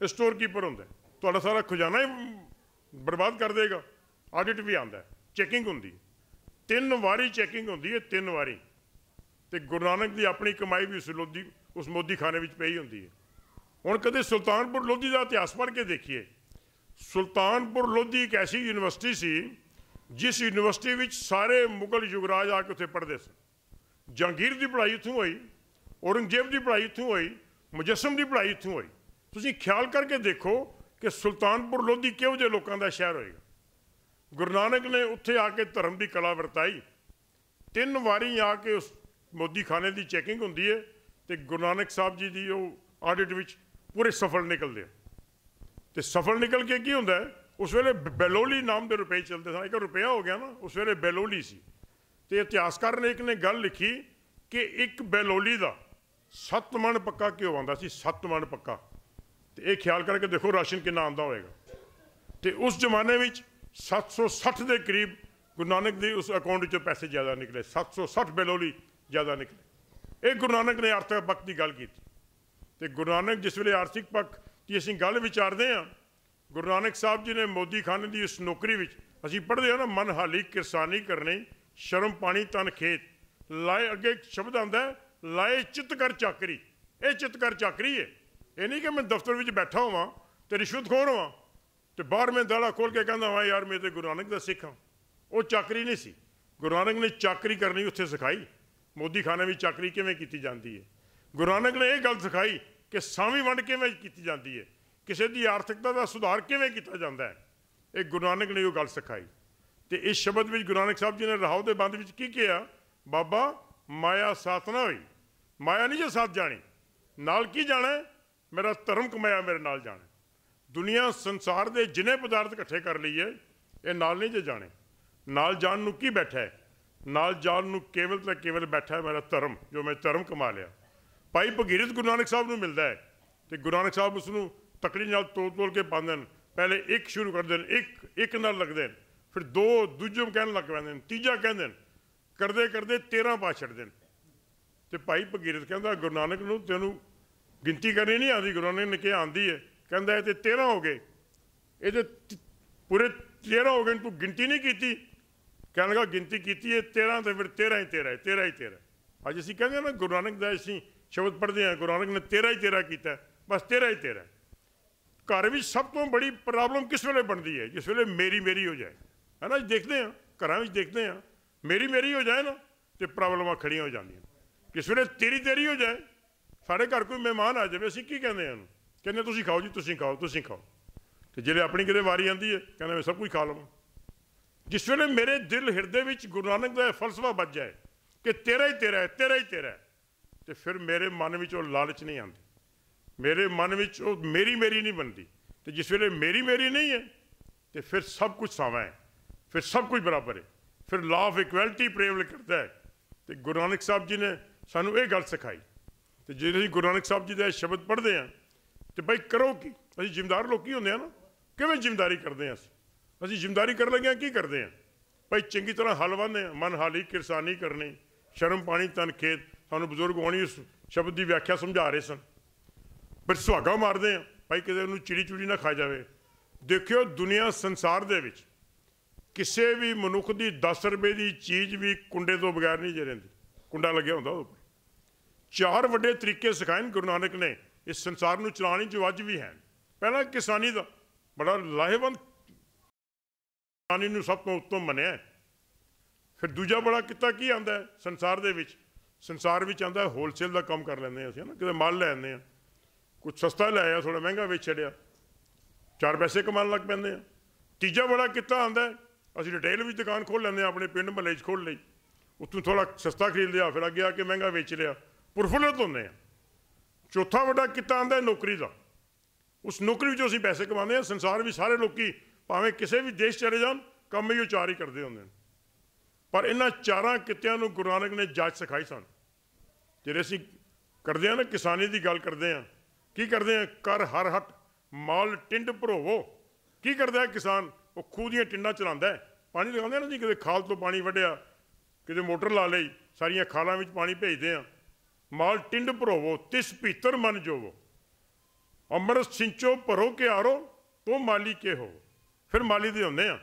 ਇਹ ਸਟੋਰ ਕੀਪਰ ਹੁੰਦਾ ਤੁਹਾਡਾ ਸਾਰਾ ਖਜ਼ਾਨਾ ਹੀ ਬਰਬਾਦ ਕਰ ਦੇਗਾ ਆਡਿਟ ਵੀ ਆਂਦਾ ਚੈਕਿੰਗ ਹੁੰਦੀ ਤਿੰਨ ਵਾਰੀ ਚੈਕਿੰਗ ਹੁੰਦੀ ਹੈ ਤਿੰਨ ਵਾਰੀ ਤੇ ਗੁਰੂ ਨਾਨਕ ਦੀ ਆਪਣੀ ਕਮਾਈ ਵੀ ਉਸ ਲੋਧੀ ਉਸ ਮੋਦੀ ਖਾਨੇ ਵਿੱਚ ਪਈ ਹੁੰਦੀ ਹੈ ਹੁਣ ਕਦੇ ਸੁਲਤਾਨਪੁਰ ਲੋਧੀ ਦਾ ਇਤਿਹਾਸ ਪੜ੍ਹ ਕੇ ਦੇਖੀਏ ਸੁਲਤਾਨਪੁਰ ਲੋਧੀ ਇੱਕ ਐਸੀ ਯੂਨੀਵਰਸਿਟੀ ਸੀ ਜਿਸ ਯੂਨੀਵਰਸਿਟੀ ਵਿੱਚ ਸਾਰੇ ਮੁਗਲ ਯੁਗਰਾਜ ਆ ਕੇ ਉੱਥੇ ਪੜ੍ਹਦੇ ਸਨ ਜਹਾਂਗੀਰ ਦੀ ਪੜ੍ਹਾਈ ਇੱਥੋਂ ਹੋਈ ਔਰੰਗਜ਼ੇਬ ਦੀ ਪੜ੍ਹਾਈ ਇੱਥੋਂ ਹੋਈ ਮੁਜੱਸਮ ਦੀ ਪੜ੍ਹਾਈ ਇੱਥੋਂ ਹੋਈ ਤੁਸੀਂ ਖਿਆਲ ਕਰਕੇ ਦੇਖੋ ਕਿ ਸੁਲਤਾਨਪੁਰ ਲੋਧੀ ਕਿਹੋ ਜਿਹੇ ਲੋਕਾਂ ਦਾ ਸ਼ਹਿਰ ਹੋਏਗਾ ਗੁਰੂ ਨਾਨਕ ਨੇ ਉੱਥੇ ਆ ਕੇ ਧਰਮ ਦੀ ਕਲਾ ਵਰਤਾਈ ਤਿੰਨ ਵਾਰੀ ਆ ਕੇ ਉਸ ਮੋਦੀ ਖਾਨੇ ਦੀ ਚੈਕਿੰਗ ਹੁੰਦੀ ਹੈ ਤੇ ਗੁਰੂ ਨਾਨਕ ਸਾਹਿਬ ਜੀ ਦੀ ਉਹ ਆਡਿਟ ਵਿੱਚ ਪੂਰੇ ਸਫਲ ਨਿਕਲਦੇ ਤੇ ਸਫਲ ਨਿਕਲ ਕੇ ਕੀ ਹੁੰਦਾ ਉਸ ਵੇਲੇ ਬੈਲੋਲੀ ਨਾਮ ਦੇ ਰੁਪਏ ਚੱਲਦੇ ਸਨ ਇੱਕ ਰੁਪਿਆ ਹੋ ਗਿਆ ਨਾ ਉਸ ਵੇਲੇ ਬੈਲੋਲੀ ਸੀ ਤੇ ਇਤਿਹਾਸਕਾਰ ਨੇ ਇੱਕ ਨੇ ਗੱਲ ਲਿਖੀ ਕਿ ਇੱਕ ਬੈਲੋਲੀ ਦਾ ਸੱਤ ਮਣ ਪੱਕਾ ਕਿਉਂ ਆਉਂਦਾ ਸੀ ਸੱਤ ਮਣ ਪੱਕਾ ਤੇ ਇਹ ਖਿਆਲ ਕਰਕੇ ਦੇਖੋ ਰਾਸ਼ਨ ਕਿੰਨਾ ਆਉਂਦਾ ਹੋਵੇਗਾ ਤੇ ਉਸ ਜ਼ਮਾਨੇ ਵਿੱਚ 760 ਦੇ ਕਰੀਬ ਗੁਰੂ ਨਾਨਕ ਦੇ ਉਸ ਅਕਾਊਂਟ ਵਿੱਚੋਂ ਪੈਸੇ ਜ਼ਿਆਦਾ ਨਿਕਲੇ 760 ਬੇਲੋਲੀ ਜ਼ਿਆਦਾ ਨਿਕਲੇ ਇਹ ਗੁਰੂ ਨਾਨਕ ਨੇ ਆਰਥਿਕ ਪੱਖ ਦੀ ਗੱਲ ਕੀਤੀ ਤੇ ਗੁਰੂ ਨਾਨਕ ਜਿਸ ਵੇਲੇ ਆਰਥਿਕ ਪੱਖ ਦੀ ਅਸੀਂ ਗੱਲ ਵਿਚਾਰਦੇ ਹਾਂ ਗੁਰੂ ਨਾਨਕ ਸਾਹਿਬ ਜੀ ਨੇ ਮੋਦੀ ਖਾਨ ਦੀ ਇਸ ਨੌਕਰੀ ਵਿੱਚ ਅਸੀਂ ਪੜ੍ਹਦੇ ਹਾਂ ਨਾ ਮਨ ਹਾਲੀ ਕਿਰਸਾਨੀ ਕਰਨੀ ਸ਼ਰਮ ਪਾਣੀ ਤਨ ਖੇਤ ਲਾਏ ਅੱਗੇ ਇੱਕ ਸ਼ਬਦ ਹੈ ਲਾਏ ਚਿੱਤ ਕਰ ਚੱਕਰੀ ਇਹ ਚਿੱਤ ਕਰ ਚੱਕਰੀ ਹੈ ਇਹ ਨਹੀਂ ਕਿ ਮੈਂ ਦਫ਼ਤਰ ਵਿੱਚ ਬੈਠਾ ਹੋਵਾਂ ਤੇ ਰਿਸ਼ਵਤ ਖੋਰ ਹੋਵਾਂ ਤੇ ਬਾਹਰ ਮੈਂ ਦਾੜਾ ਖੋਲ ਕੇ ਕਹਿੰਦਾ ਵਾ ਯਾਰ ਮੈਂ ਤੇ ਗੁਰੂ ਨਾਨਕ ਦਾ ਸਿੱਖ ਹਾਂ ਉਹ ਚੱਕਰੀ ਨਹੀਂ ਸੀ ਗੁਰੂ ਨਾਨਕ ਨੇ ਚੱਕਰੀ ਕਰਨੀ ਉੱਥੇ ਸਿਖਾਈ ਮੋਦੀ ਖਾਨੇ ਵਿੱਚ ਚੱਕਰੀ ਕਿਵੇਂ ਕੀਤੀ ਜਾਂਦੀ ਹੈ ਗੁਰੂ ਨਾਨਕ ਨੇ ਇਹ ਗੱਲ ਸਿਖਾਈ ਕਿ ਸਾਵੀ ਵੰਡ ਕਿਵੇਂ ਕੀਤੀ ਜਾਂਦੀ ਹੈ ਕਿਸੇ ਦੀ ਆਰਥਿਕਤਾ ਦਾ ਸੁਧਾਰ ਕਿਵੇਂ ਕੀਤਾ ਜਾਂਦਾ ਹੈ ਇਹ ਗੁਰੂ ਨਾਨਕ ਨੇ ਉਹ ਗੱਲ ਸਿਖਾਈ ਤੇ ਇਸ ਸ਼ਬਦ ਵਿੱਚ ਗੁਰੂ ਨਾਨਕ ਸਾਹਿਬ ਜੀ ਨੇ ਰਹਾਉ ਦੇ ਬੰਦ ਵਿੱਚ ਕੀ ਕਿਹਾ ਬਾਬਾ ਮਾਇਆ ਸਾਥ ਨਾ ਹੋਈ ਮਾਇਆ ਨਹੀਂ ਜੇ ਸਾਥ ਜਾਣੀ ਨਾਲ ਕੀ ਜਾਣਾ ਮੇਰਾ ਧਰਮ ਕਮਾਇਆ ਮੇਰੇ ਨਾਲ ਜਾਣਾ ਦੁਨੀਆ ਸੰਸਾਰ ਦੇ ਜਿਨੇ ਪਦਾਰਥ ਇਕੱਠੇ ਕਰ ਲਈਏ ਇਹ ਨਾਲ ਨਹੀਂ ਜੇ ਜਾਣੇ ਨਾਲ ਜਾਣ ਨੂੰ ਕੀ ਬੈਠਾ ਹੈ ਨਾਲ ਜਾਣ ਨੂੰ ਕੇਵਲ ਤੇ ਕੇਵਲ ਬੈਠਾ ਹੈ ਮੇਰਾ ਧਰਮ ਜੋ ਮੈਂ ਧਰਮ ਕਮਾ ਲਿਆ ਭਾਈ ਭਗੀਰਥ ਗੁਰੂ ਨਾਨਕ ਸਾਹਿਬ ਨੂੰ ਮਿਲਦਾ ਹੈ ਤੇ ਗੁਰੂ ਨਾਨਕ ਸਾਹਿਬ ਉਸ ਨੂੰ ਤਕੜੀ ਨਾਲ ਤੋੜ ਤੋੜ ਕੇ ਬੰਦਨ ਨੇ ਪਹਿਲੇ ਇੱਕ ਸ਼ੁਰੂ ਕਰਦੇ ਨੇ ਇੱਕ ਇੱਕ ਨਾਲ ਲੱਗਦੇ ਨੇ ਫਿਰ ਦੋ ਦੂਜੋਂ ਕਹਿਣ ਲੱਗ ਪੈਂਦੇ ਨੇ ਤੀਜਾ ਕਹਿੰਦੇ ਨੇ ਕਰਦੇ ਕਰਦੇ 13 ਪਾ ਛੱਡਦੇ ਨੇ ਤੇ ਭਾਈ ਭਗੀਰਥ ਕਹਿੰਦਾ ਗੁਰੂ ਨਾਨਕ ਨੂੰ ਤੈਨੂੰ ਗਿਣਤੀ ਕਰਨੀ ਨਹੀਂ ਆਉਂਦੀ ਗੁਰੂ ਨਾਨਕ ਨੇ ਕਿਹਾ ਆਉਂਦੀ ਹੈ ਕਹਿੰਦਾ ਇਹ ਤੇ 13 ਹੋ ਗਏ ਇਹ ਪੂਰੇ 13 ਹੋ ਗਏ ਤੂੰ ਗਿਣਤੀ ਨਹੀਂ ਕੀਤੀ ਕਹਿਣ ਲਗਾ ਗਿਣਤੀ ਕੀਤੀ ਹੈ 13 ਤੇ ਫਿਰ 13 ਹੀ 13 ਹੈ 13 ਹੀ 13 ਅੱਜ ਅਸੀਂ ਕਹਿੰਦੇ ਨਾ ਗੁਰੂ ਨਾਨਕ ਦਾ ਜੀ ਸ਼ਬਦ ਪੜ੍ਹਦੇ ਹਾਂ ਗੁਰੂ ਨਾਨਕ ਨੇ 13 ਹੀ 13 ਕੀਤਾ ਬਸ 13 ਹੀ 13 ਘਰ ਵਿੱਚ ਸਭ ਤੋਂ ਬੜੀ ਪ੍ਰੋਬਲਮ ਕਿਸ ਵੇਲੇ ਬਣਦੀ ਹੈ ਜਿਸ ਵੇਲੇ ਮੇਰੀ ਮੇਰੀ ਹੋ ਜਾਏ ਹੈ ਨਾ ਦੇਖਦੇ ਹਾਂ ਘਰਾਂ ਵਿੱਚ ਦੇਖਦੇ ਹਾਂ ਮੇਰੀ ਮੇਰੀ ਹੋ ਜਾਏ ਨਾ ਤੇ ਪ੍ਰੋਬਲਮਾਂ ਖੜੀਆਂ ਹੋ ਜਾਂਦੀਆਂ ਕਿਸ ਵੇਲੇ ਤੇਰੀ ਤੇਰੀ ਹੋ ਜਾਏ ਸਾਡੇ ਘਰ ਕੋਈ ਮਹਿਮਾਨ ਆ ਜਾਵੇ ਅਸੀਂ ਕੀ ਕਹਿੰਦੇ ਆ ਉਹਨੂੰ ਕਹਿੰਦੇ ਤੁਸੀਂ ਖਾਓ ਜੀ ਤੁਸੀਂ ਖਾਓ ਤੁਸੀਂ ਖਾਓ ਤੇ ਜਿਹੜੇ ਆਪਣੀ ਕਿਤੇ ਵਾਰੀ ਆਂਦੀ ਹੈ ਕਹਿੰਦਾ ਮੈਂ ਸਭ ਕੁਝ ਖਾ ਲਵਾਂ ਜਿਸ ਵੇਲੇ ਮੇਰੇ ਦਿਲ ਹਿਰਦੇ ਵਿੱਚ ਗੁਰੂ ਨਾਨਕ ਦਾ ਫਲਸਫਾ ਵੱਜ ਜਾਏ ਕਿ ਤੇਰਾ ਹੀ ਤੇਰਾ ਹੈ ਤੇਰਾ ਹੀ ਤੇਰਾ ਹੈ ਤੇ ਫਿਰ ਮੇਰੇ ਮਨ ਵਿੱਚ ਉਹ ਲਾਲਚ ਨਹੀਂ ਆਉਂਦੀ ਮੇਰੇ ਮਨ ਵਿੱਚ ਉਹ ਮੇਰੀ ਮੇਰੀ ਨਹੀਂ ਬਣਦੀ ਤੇ ਜਿਸ ਵੇਲੇ ਮੇਰੀ ਮੇਰੀ ਨਹੀਂ ਹੈ ਤੇ ਫਿਰ ਸਭ ਕੁਝ ਸਾਵਾ ਹੈ ਫਿਰ ਸਭ ਕੁਝ ਬਰਾਬਰ ਹੈ ਫਿਰ ਲਾਅ ਆਫ ਇਕੁਐਲਿਟੀ ਪ੍ਰੇਵਲ ਕਰਦਾ ਹੈ ਤੇ ਗੁਰੂ ਨਾਨਕ ਸਾਹਿਬ ਜੀ ਨੇ ਸਾਨੂੰ ਇਹ ਗੱਲ ਸਿਖਾਈ ਤੇ ਜਿਹੜੇ ਗੁਰੂ ਨਾਨਕ ਸਾਹਿਬ ਜੀ ਦੇ ਸ਼ਬਦ ਪੜ੍ਹਦੇ ਆਂ ਤੇ ਬਈ ਕਰੋ ਕੀ ਅਸੀਂ ਜ਼ਿੰਮੇਦਾਰ ਲੋਕੀ ਹੁੰਦੇ ਆ ਨਾ ਕਿਵੇਂ ਜ਼ਿੰਮੇਦਾਰੀ ਕਰਦੇ ਆ ਅਸੀਂ ਅਸੀਂ ਜ਼ਿੰਮੇਦਾਰੀ ਕਰ ਲਗੇ ਕੀ ਕਰਦੇ ਆ ਭਾਈ ਚੰਗੀ ਤਰ੍ਹਾਂ ਹਲ ਬੰਨੇ ਮਨ ਹਾਲੀ ਕਿਰਸਾਨੀ ਕਰਨੀ ਸ਼ਰਮ ਪਾਣੀ ਤਨ ਖੇਤ ਸਾਨੂੰ ਬਜ਼ੁਰਗ ਹੋਣੀ ਉਸ ਸ਼ਬਦ ਦੀ ਵਿਆਖਿਆ ਸਮਝਾ ਰਹੇ ਸਨ ਪਰ ਸੁਹਾਗਾ ਮਾਰਦੇ ਆ ਭਾਈ ਕਿਸੇ ਨੂੰ ਚਿੜੀ ਚੁੜੀ ਨਾ ਖਾ ਜਾਵੇ ਦੇਖਿਓ ਦੁਨੀਆ ਸੰਸਾਰ ਦੇ ਵਿੱਚ ਕਿਸੇ ਵੀ ਮਨੁੱਖ ਦੀ 10 ਰੁਪਏ ਦੀ ਚੀਜ਼ ਵੀ ਕੁੰਡੇ ਤੋਂ ਬਗੈਰ ਨਹੀਂ ਜੇ ਰਹਿੰਦੀ ਕੁੰਡਾ ਲੱਗਿਆ ਹੁੰਦਾ ਉਹ ਚਾਰ ਵੱਡੇ ਤਰੀਕੇ ਸਿਖਾਏ ਗੁਰੂ ਨਾਨਕ ਨੇ ਇਸ ਸੰਸਾਰ ਨੂੰ ਚਲਾਉਣੀ ਜੋ ਅੱਜ ਵੀ ਹੈ ਪਹਿਲਾਂ ਕਿਸਾਨੀ ਦਾ ਬੜਾ ਲਾਹੇਵੰਦ ਕਿਸਾਨੀ ਨੂੰ ਸਭ ਤੋਂ ਉੱਤਮ ਮੰਨਿਆ ਫਿਰ ਦੂਜਾ ਬੜਾ ਕਿੱਤਾ ਕੀ ਆਂਦਾ ਸੰਸਾਰ ਦੇ ਵਿੱਚ ਸੰਸਾਰ ਵਿੱਚ ਆਂਦਾ ਹੋਲਸੇਲ ਦਾ ਕੰਮ ਕਰ ਲੈਂਦੇ ਅਸੀਂ ਨਾ ਕਿਤੇ ਮਾਲ ਲੈ ਆਂਦੇ ਆ ਕੁਝ ਸਸਤਾ ਲੈ ਆਇਆ ਥੋੜਾ ਮਹਿੰਗਾ ਵੇਚ ਛੜਿਆ ਚਾਰ ਪੈਸੇ ਕਮਾਉਣ ਲੱਗ ਪੈਂਦੇ ਆ ਤੀਜਾ ਬੜਾ ਕਿੱਤਾ ਆਂਦਾ ਅਸੀਂ ਰਿਟੇਲ ਵਿੱਚ ਦੁਕਾਨ ਖੋਲ ਲੈਂਦੇ ਆ ਆਪਣੇ ਪਿੰਡ ਮਹੱਲੇ 'ਚ ਖੋਲ ਲਈ ਉੱਥੋਂ ਥੋੜਾ ਸਸਤਾ ਖਰੀਦ ਲਿਆ ਫਿਰ ਅੱਗੇ ਆ ਕੇ ਮਹਿੰਗਾ ਵੇਚ ਲਿਆ ਪੁਰਫੁਲਤ ਹੁੰਦੇ ਆ ਚੌਥਾ ਵੱਡਾ ਕਿੱਤਾ ਆਂਦਾ ਨੌਕਰੀ ਦਾ ਉਸ ਨੌਕਰੀ ਵਿੱਚੋਂ ਅਸੀਂ ਪੈਸੇ ਕਮਾਉਂਦੇ ਹਾਂ ਸੰਸਾਰ ਵਿੱਚ ਸਾਰੇ ਲੋਕੀ ਭਾਵੇਂ ਕਿਸੇ ਵੀ ਦੇਸ਼ ਚਲੇ ਜਾਣ ਕੰਮ ਇਹੋ ਚਾਰ ਹੀ ਕਰਦੇ ਹੁੰਦੇ ਨੇ ਪਰ ਇਹਨਾਂ ਚਾਰਾਂ ਕਿੱਤਿਆਂ ਨੂੰ ਗੁਰੂ ਨਾਨਕ ਨੇ ਜਾਚ ਸਿਖਾਈ ਸਨ ਜਿਹੜੇ ਅਸੀਂ ਕਰਦੇ ਆ ਨਾ ਕਿਸਾਨੀ ਦੀ ਗੱਲ ਕਰਦੇ ਆ ਕੀ ਕਰਦੇ ਆ ਕਰ ਹਰ ਹੱਟ ਮਾਲ ਟਿੰਡ ਭਰੋਵੋ ਕੀ ਕਰਦਾ ਹੈ ਕਿਸਾਨ ਉਹ ਖੂਹ ਦੀਆਂ ਟਿੰਡਾਂ ਚਲਾਉਂਦਾ ਹੈ ਪਾਣੀ ਲਗਾਉਂਦੇ ਨਾ ਜੀ ਕਿਤੇ ਖਾਲ ਤੋਂ ਪਾਣੀ ਵੱਢਿਆ ਕਿਤੇ ਮੋਟਰ ਲਾ ਲਈ ਸਾਰੀਆਂ ਖਾਲਾਂ ਵਿੱਚ ਪਾਣੀ ਭੇਜਦੇ ਆ ਮਾਲ ਟਿੰਡ ਭਰੋਵੋ ਤਿਸ ਭੀਤਰ ਮਨ ਜੋਵੋ ਅੰਮ੍ਰਿਤ ਸਿੰਚੋ ਭਰੋ ਕੇ ਆਰੋ ਤੋ ਮਾਲੀ ਕੇ ਹੋ ਫਿਰ ਮਾਲੀ ਦੇ ਹੁੰਦੇ ਆ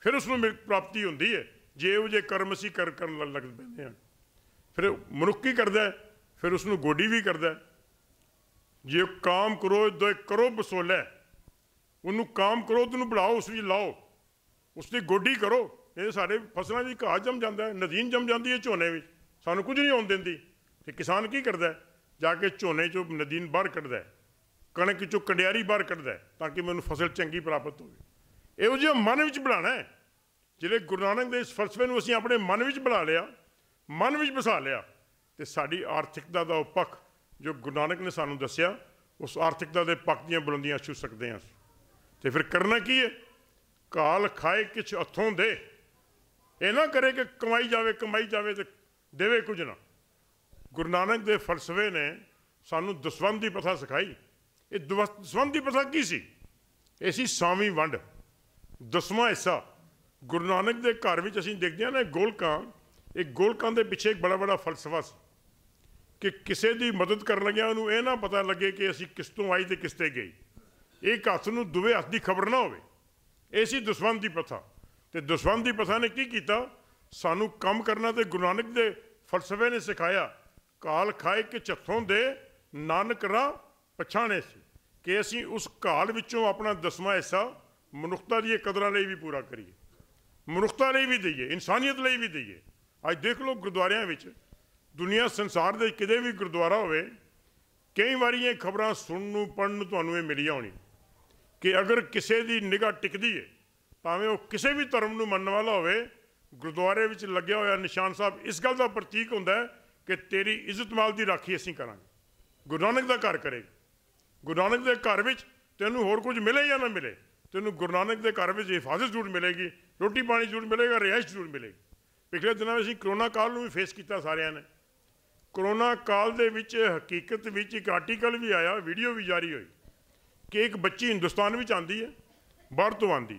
ਫਿਰ ਉਸ ਨੂੰ ਮਿਲ ਪ੍ਰਾਪਤੀ ਹੁੰਦੀ ਹੈ ਜੇ ਉਹ ਜੇ ਕਰਮ ਸੀ ਕਰ ਕਰਨ ਲੱਗ ਪੈਂਦੇ ਆ ਫਿਰ ਮਨੁੱਖ ਕੀ ਕਰਦਾ ਫਿਰ ਉਸ ਨੂੰ ਗੋਡੀ ਵੀ ਕਰਦਾ ਜੇ ਕਾਮ ਕਰੋ ਦੋਇ ਕਰੋ ਬਸੋਲੇ ਉਹਨੂੰ ਕਾਮ ਕਰੋ ਤੈਨੂੰ ਬੜਾਓ ਉਸ ਵਿੱਚ ਲਾਓ ਉਸ ਦੀ ਗੋਡੀ ਕਰੋ ਇਹ ਸਾਡੇ ਫਸਲਾਂ ਦੀ ਘਾਹ ਜੰਮ ਜਾਂਦਾ ਹੈ ਨਦੀਨ ਜੰਮ ਜਾਂਦੀ ਹੈ ਝੋਨੇ ਵਿੱਚ ਸਾਨੂੰ ਕੁਝ ਨਹੀਂ ਆਉਣ ਦਿੰਦੀ ਤੇ ਕਿਸਾਨ ਕੀ ਕਰਦਾ ਜਾ ਕੇ ਝੋਨੇ ਚੋਂ ਨਦੀਨ ਬਾਹਰ ਕੱਢਦਾ ਕਣਕ ਚੋਂ ਕੰਡਿਆਰੀ ਬਾਹਰ ਕੱਢਦਾ ਤਾਂ ਕਿ ਮੈਨੂੰ ਫਸਲ ਚੰਗੀ ਪ੍ਰਾਪਤ ਹੋਵੇ ਇਹੋ ਜਿਹਾ ਮਨ ਵਿੱਚ ਬਣਾਣਾ ਹੈ ਜਿਹੜੇ ਗੁਰੂ ਨਾਨਕ ਦੇ ਇਸ ਫਲਸਫੇ ਨੂੰ ਅਸੀਂ ਆਪਣੇ ਮਨ ਵਿੱਚ ਬਣਾ ਲਿਆ ਮਨ ਵਿੱਚ ਬਸਾ ਲਿਆ ਤੇ ਸਾਡੀ ਆਰਥਿਕਤਾ ਦਾ ਉਹ ਪੱਖ ਜੋ ਗੁਰੂ ਨਾਨਕ ਨੇ ਸਾਨੂੰ ਦੱਸਿਆ ਉਸ ਆਰਥਿਕਤਾ ਦੇ ਪੱਖ ਦੀਆਂ ਬੁਲੰਦੀਆਂ ਛੂ ਸਕਦੇ ਹਾਂ ਤੇ ਫਿਰ ਕਰਨਾ ਕੀ ਹੈ ਕਾਲ ਖਾਏ ਕਿਛ ਹੱਥੋਂ ਦੇ ਇਹ ਨਾ ਕਰੇ ਕਿ ਕਮਾਈ ਜਾਵੇ ਕਮਾਈ ਜਾਵੇ ਤੇ ਦੇਵੇ ਕੁਝ ਨਾ ਗੁਰੂ ਨਾਨਕ ਦੇ ਫਲਸਫੇ ਨੇ ਸਾਨੂੰ ਦਸਵੰਦ ਦੀ ਪ੍ਰਥਾ ਸਿਖਾਈ ਇਹ ਦਸਵੰਦ ਦੀ ਪ੍ਰਥਾ ਕੀ ਸੀ ਇਹ ਸੀ ਸਾਵੀਂ ਵੰਡ ਦਸਵਾਂ ਹਿੱਸਾ ਗੁਰੂ ਨਾਨਕ ਦੇ ਘਰ ਵਿੱਚ ਅਸੀਂ ਦੇਖਦੇ ਹਾਂ ਨਾ ਗੋਲਕਾਂ ਇਹ ਗੋਲਕਾਂ ਦੇ ਪਿੱਛੇ ਇੱਕ ਬੜਾ ਬੜਾ ਫਲਸਫਾ ਸੀ ਕਿ ਕਿਸੇ ਦੀ ਮਦਦ ਕਰਨ ਲੱਗਿਆ ਉਹਨੂੰ ਇਹ ਨਾ ਪਤਾ ਲੱਗੇ ਕਿ ਅਸੀਂ ਕਿਸ ਤੋਂ ਆਈ ਤੇ ਕਿਸ ਤੇ ਗਈ ਇੱਕ ਹੱਥ ਨੂੰ ਦੂਵੇ ਹੱਥ ਦੀ ਖਬਰ ਨਾ ਹੋਵੇ ਇਹ ਸੀ ਦੁਸ਼ਮਣ ਦੀ ਪ੍ਰਥਾ ਤੇ ਦਸਵੰਦ ਦੀ ਪ੍ਰਥਾ ਨੇ ਕੀ ਕੀਤਾ ਸਾਨੂੰ ਕੰਮ ਕਰਨਾ ਤੇ ਗੁਰੂ ਨਾਨਕ ਦੇ ਫਲਸਫੇ ਨੇ ਸਿਖਾਇਆ ਕਾਲ ਖਾਏ ਕਿ ਚੱਥੋਂ ਦੇ ਨਾਨਕ ਰਾ ਪਛਾਣੇ ਸੀ ਕਿ ਅਸੀਂ ਉਸ ਕਾਲ ਵਿੱਚੋਂ ਆਪਣਾ ਦਸਵਾਂ ਹਿੱਸਾ ਮਨੁੱਖਤਾ ਦੀ ਕਦਰਾਂ ਲਈ ਵੀ ਪੂਰਾ ਕਰੀਏ ਮਨੁੱਖਤਾ ਲਈ ਵੀ ਦਈਏ ਇਨਸਾਨੀਅਤ ਲਈ ਵੀ ਦਈਏ ਅੱਜ ਦੇਖ ਲਓ ਗੁਰਦੁਆਰਿਆਂ ਵਿੱਚ ਦੁਨੀਆ ਸੰਸਾਰ ਦੇ ਕਿਤੇ ਵੀ ਗੁਰਦੁਆਰਾ ਹੋਵੇ ਕਈ ਵਾਰੀ ਇਹ ਖਬਰਾਂ ਸੁਣਨ ਨੂੰ ਪੜਨ ਨੂੰ ਤੁਹਾਨੂੰ ਇਹ ਮਿਲੀਆਂ ਹੋਣੀ ਕਿ ਅਗਰ ਕਿਸੇ ਦੀ ਨਿਗਾਹ ਟਿਕਦੀ ਹੈ ਭਾਵੇਂ ਉਹ ਕਿਸੇ ਵੀ ਧਰਮ ਨੂੰ ਮੰਨਣ ਵਾਲਾ ਹੋਵੇ ਗੁਰਦੁਆਰੇ ਵਿੱਚ ਲੱਗਿਆ ਹੋਇਆ ਨਿਸ਼ਾਨ ਸਾਹਿਬ ਇਸ ਗੱਲ ਦਾ ਪ੍ਰਤੀਕ ਹੁੰਦਾ ਹੈ ਕਿ ਤੇਰੀ ਇੱਜ਼ਤ ਮਾਲ ਦੀ ਰਾਖੀ ਅਸੀਂ ਕਰਾਂਗੇ ਗੁਰੂ ਨਾਨਕ ਦਾ ਘਰ ਕਰੇਗਾ ਗੁਰੂ ਨਾਨਕ ਦੇ ਘਰ ਵਿੱਚ ਤੈਨੂੰ ਹੋਰ ਕੁਝ ਮਿਲੇ ਜਾਂ ਨਾ ਮਿਲੇ ਤੈਨੂੰ ਗੁਰੂ ਨਾਨਕ ਦੇ ਘਰ ਵਿੱਚ ਹਿਫਾਜ਼ਤ ਜ਼ਰੂਰ ਮਿਲੇਗੀ ਰੋਟੀ ਪਾਣੀ ਜ਼ਰੂਰ ਮਿਲੇਗਾ ਰਿਹਾਇਸ਼ ਜ਼ਰੂਰ ਮਿਲੇਗੀ ਪਿਛਲੇ ਦਿਨਾਂ ਵਿੱਚ ਅਸੀਂ ਕਰੋਨਾ ਕਾਲ ਨੂੰ ਵੀ ਫੇਸ ਕੀਤਾ ਸਾਰਿਆਂ ਨੇ ਕਰੋਨਾ ਕਾਲ ਦੇ ਵਿੱਚ ਹਕੀਕਤ ਵਿੱਚ ਇੱਕ ਆਰਟੀਕਲ ਵੀ ਆਇਆ ਵੀਡੀਓ ਵੀ ਜਾਰੀ ਹੋਈ ਕਿ ਇੱਕ ਬੱਚੀ ਹਿੰਦੁਸਤਾਨ ਵਿੱਚ ਆਂਦੀ ਹੈ ਬਾਹਰ ਤੋਂ ਆਂਦੀ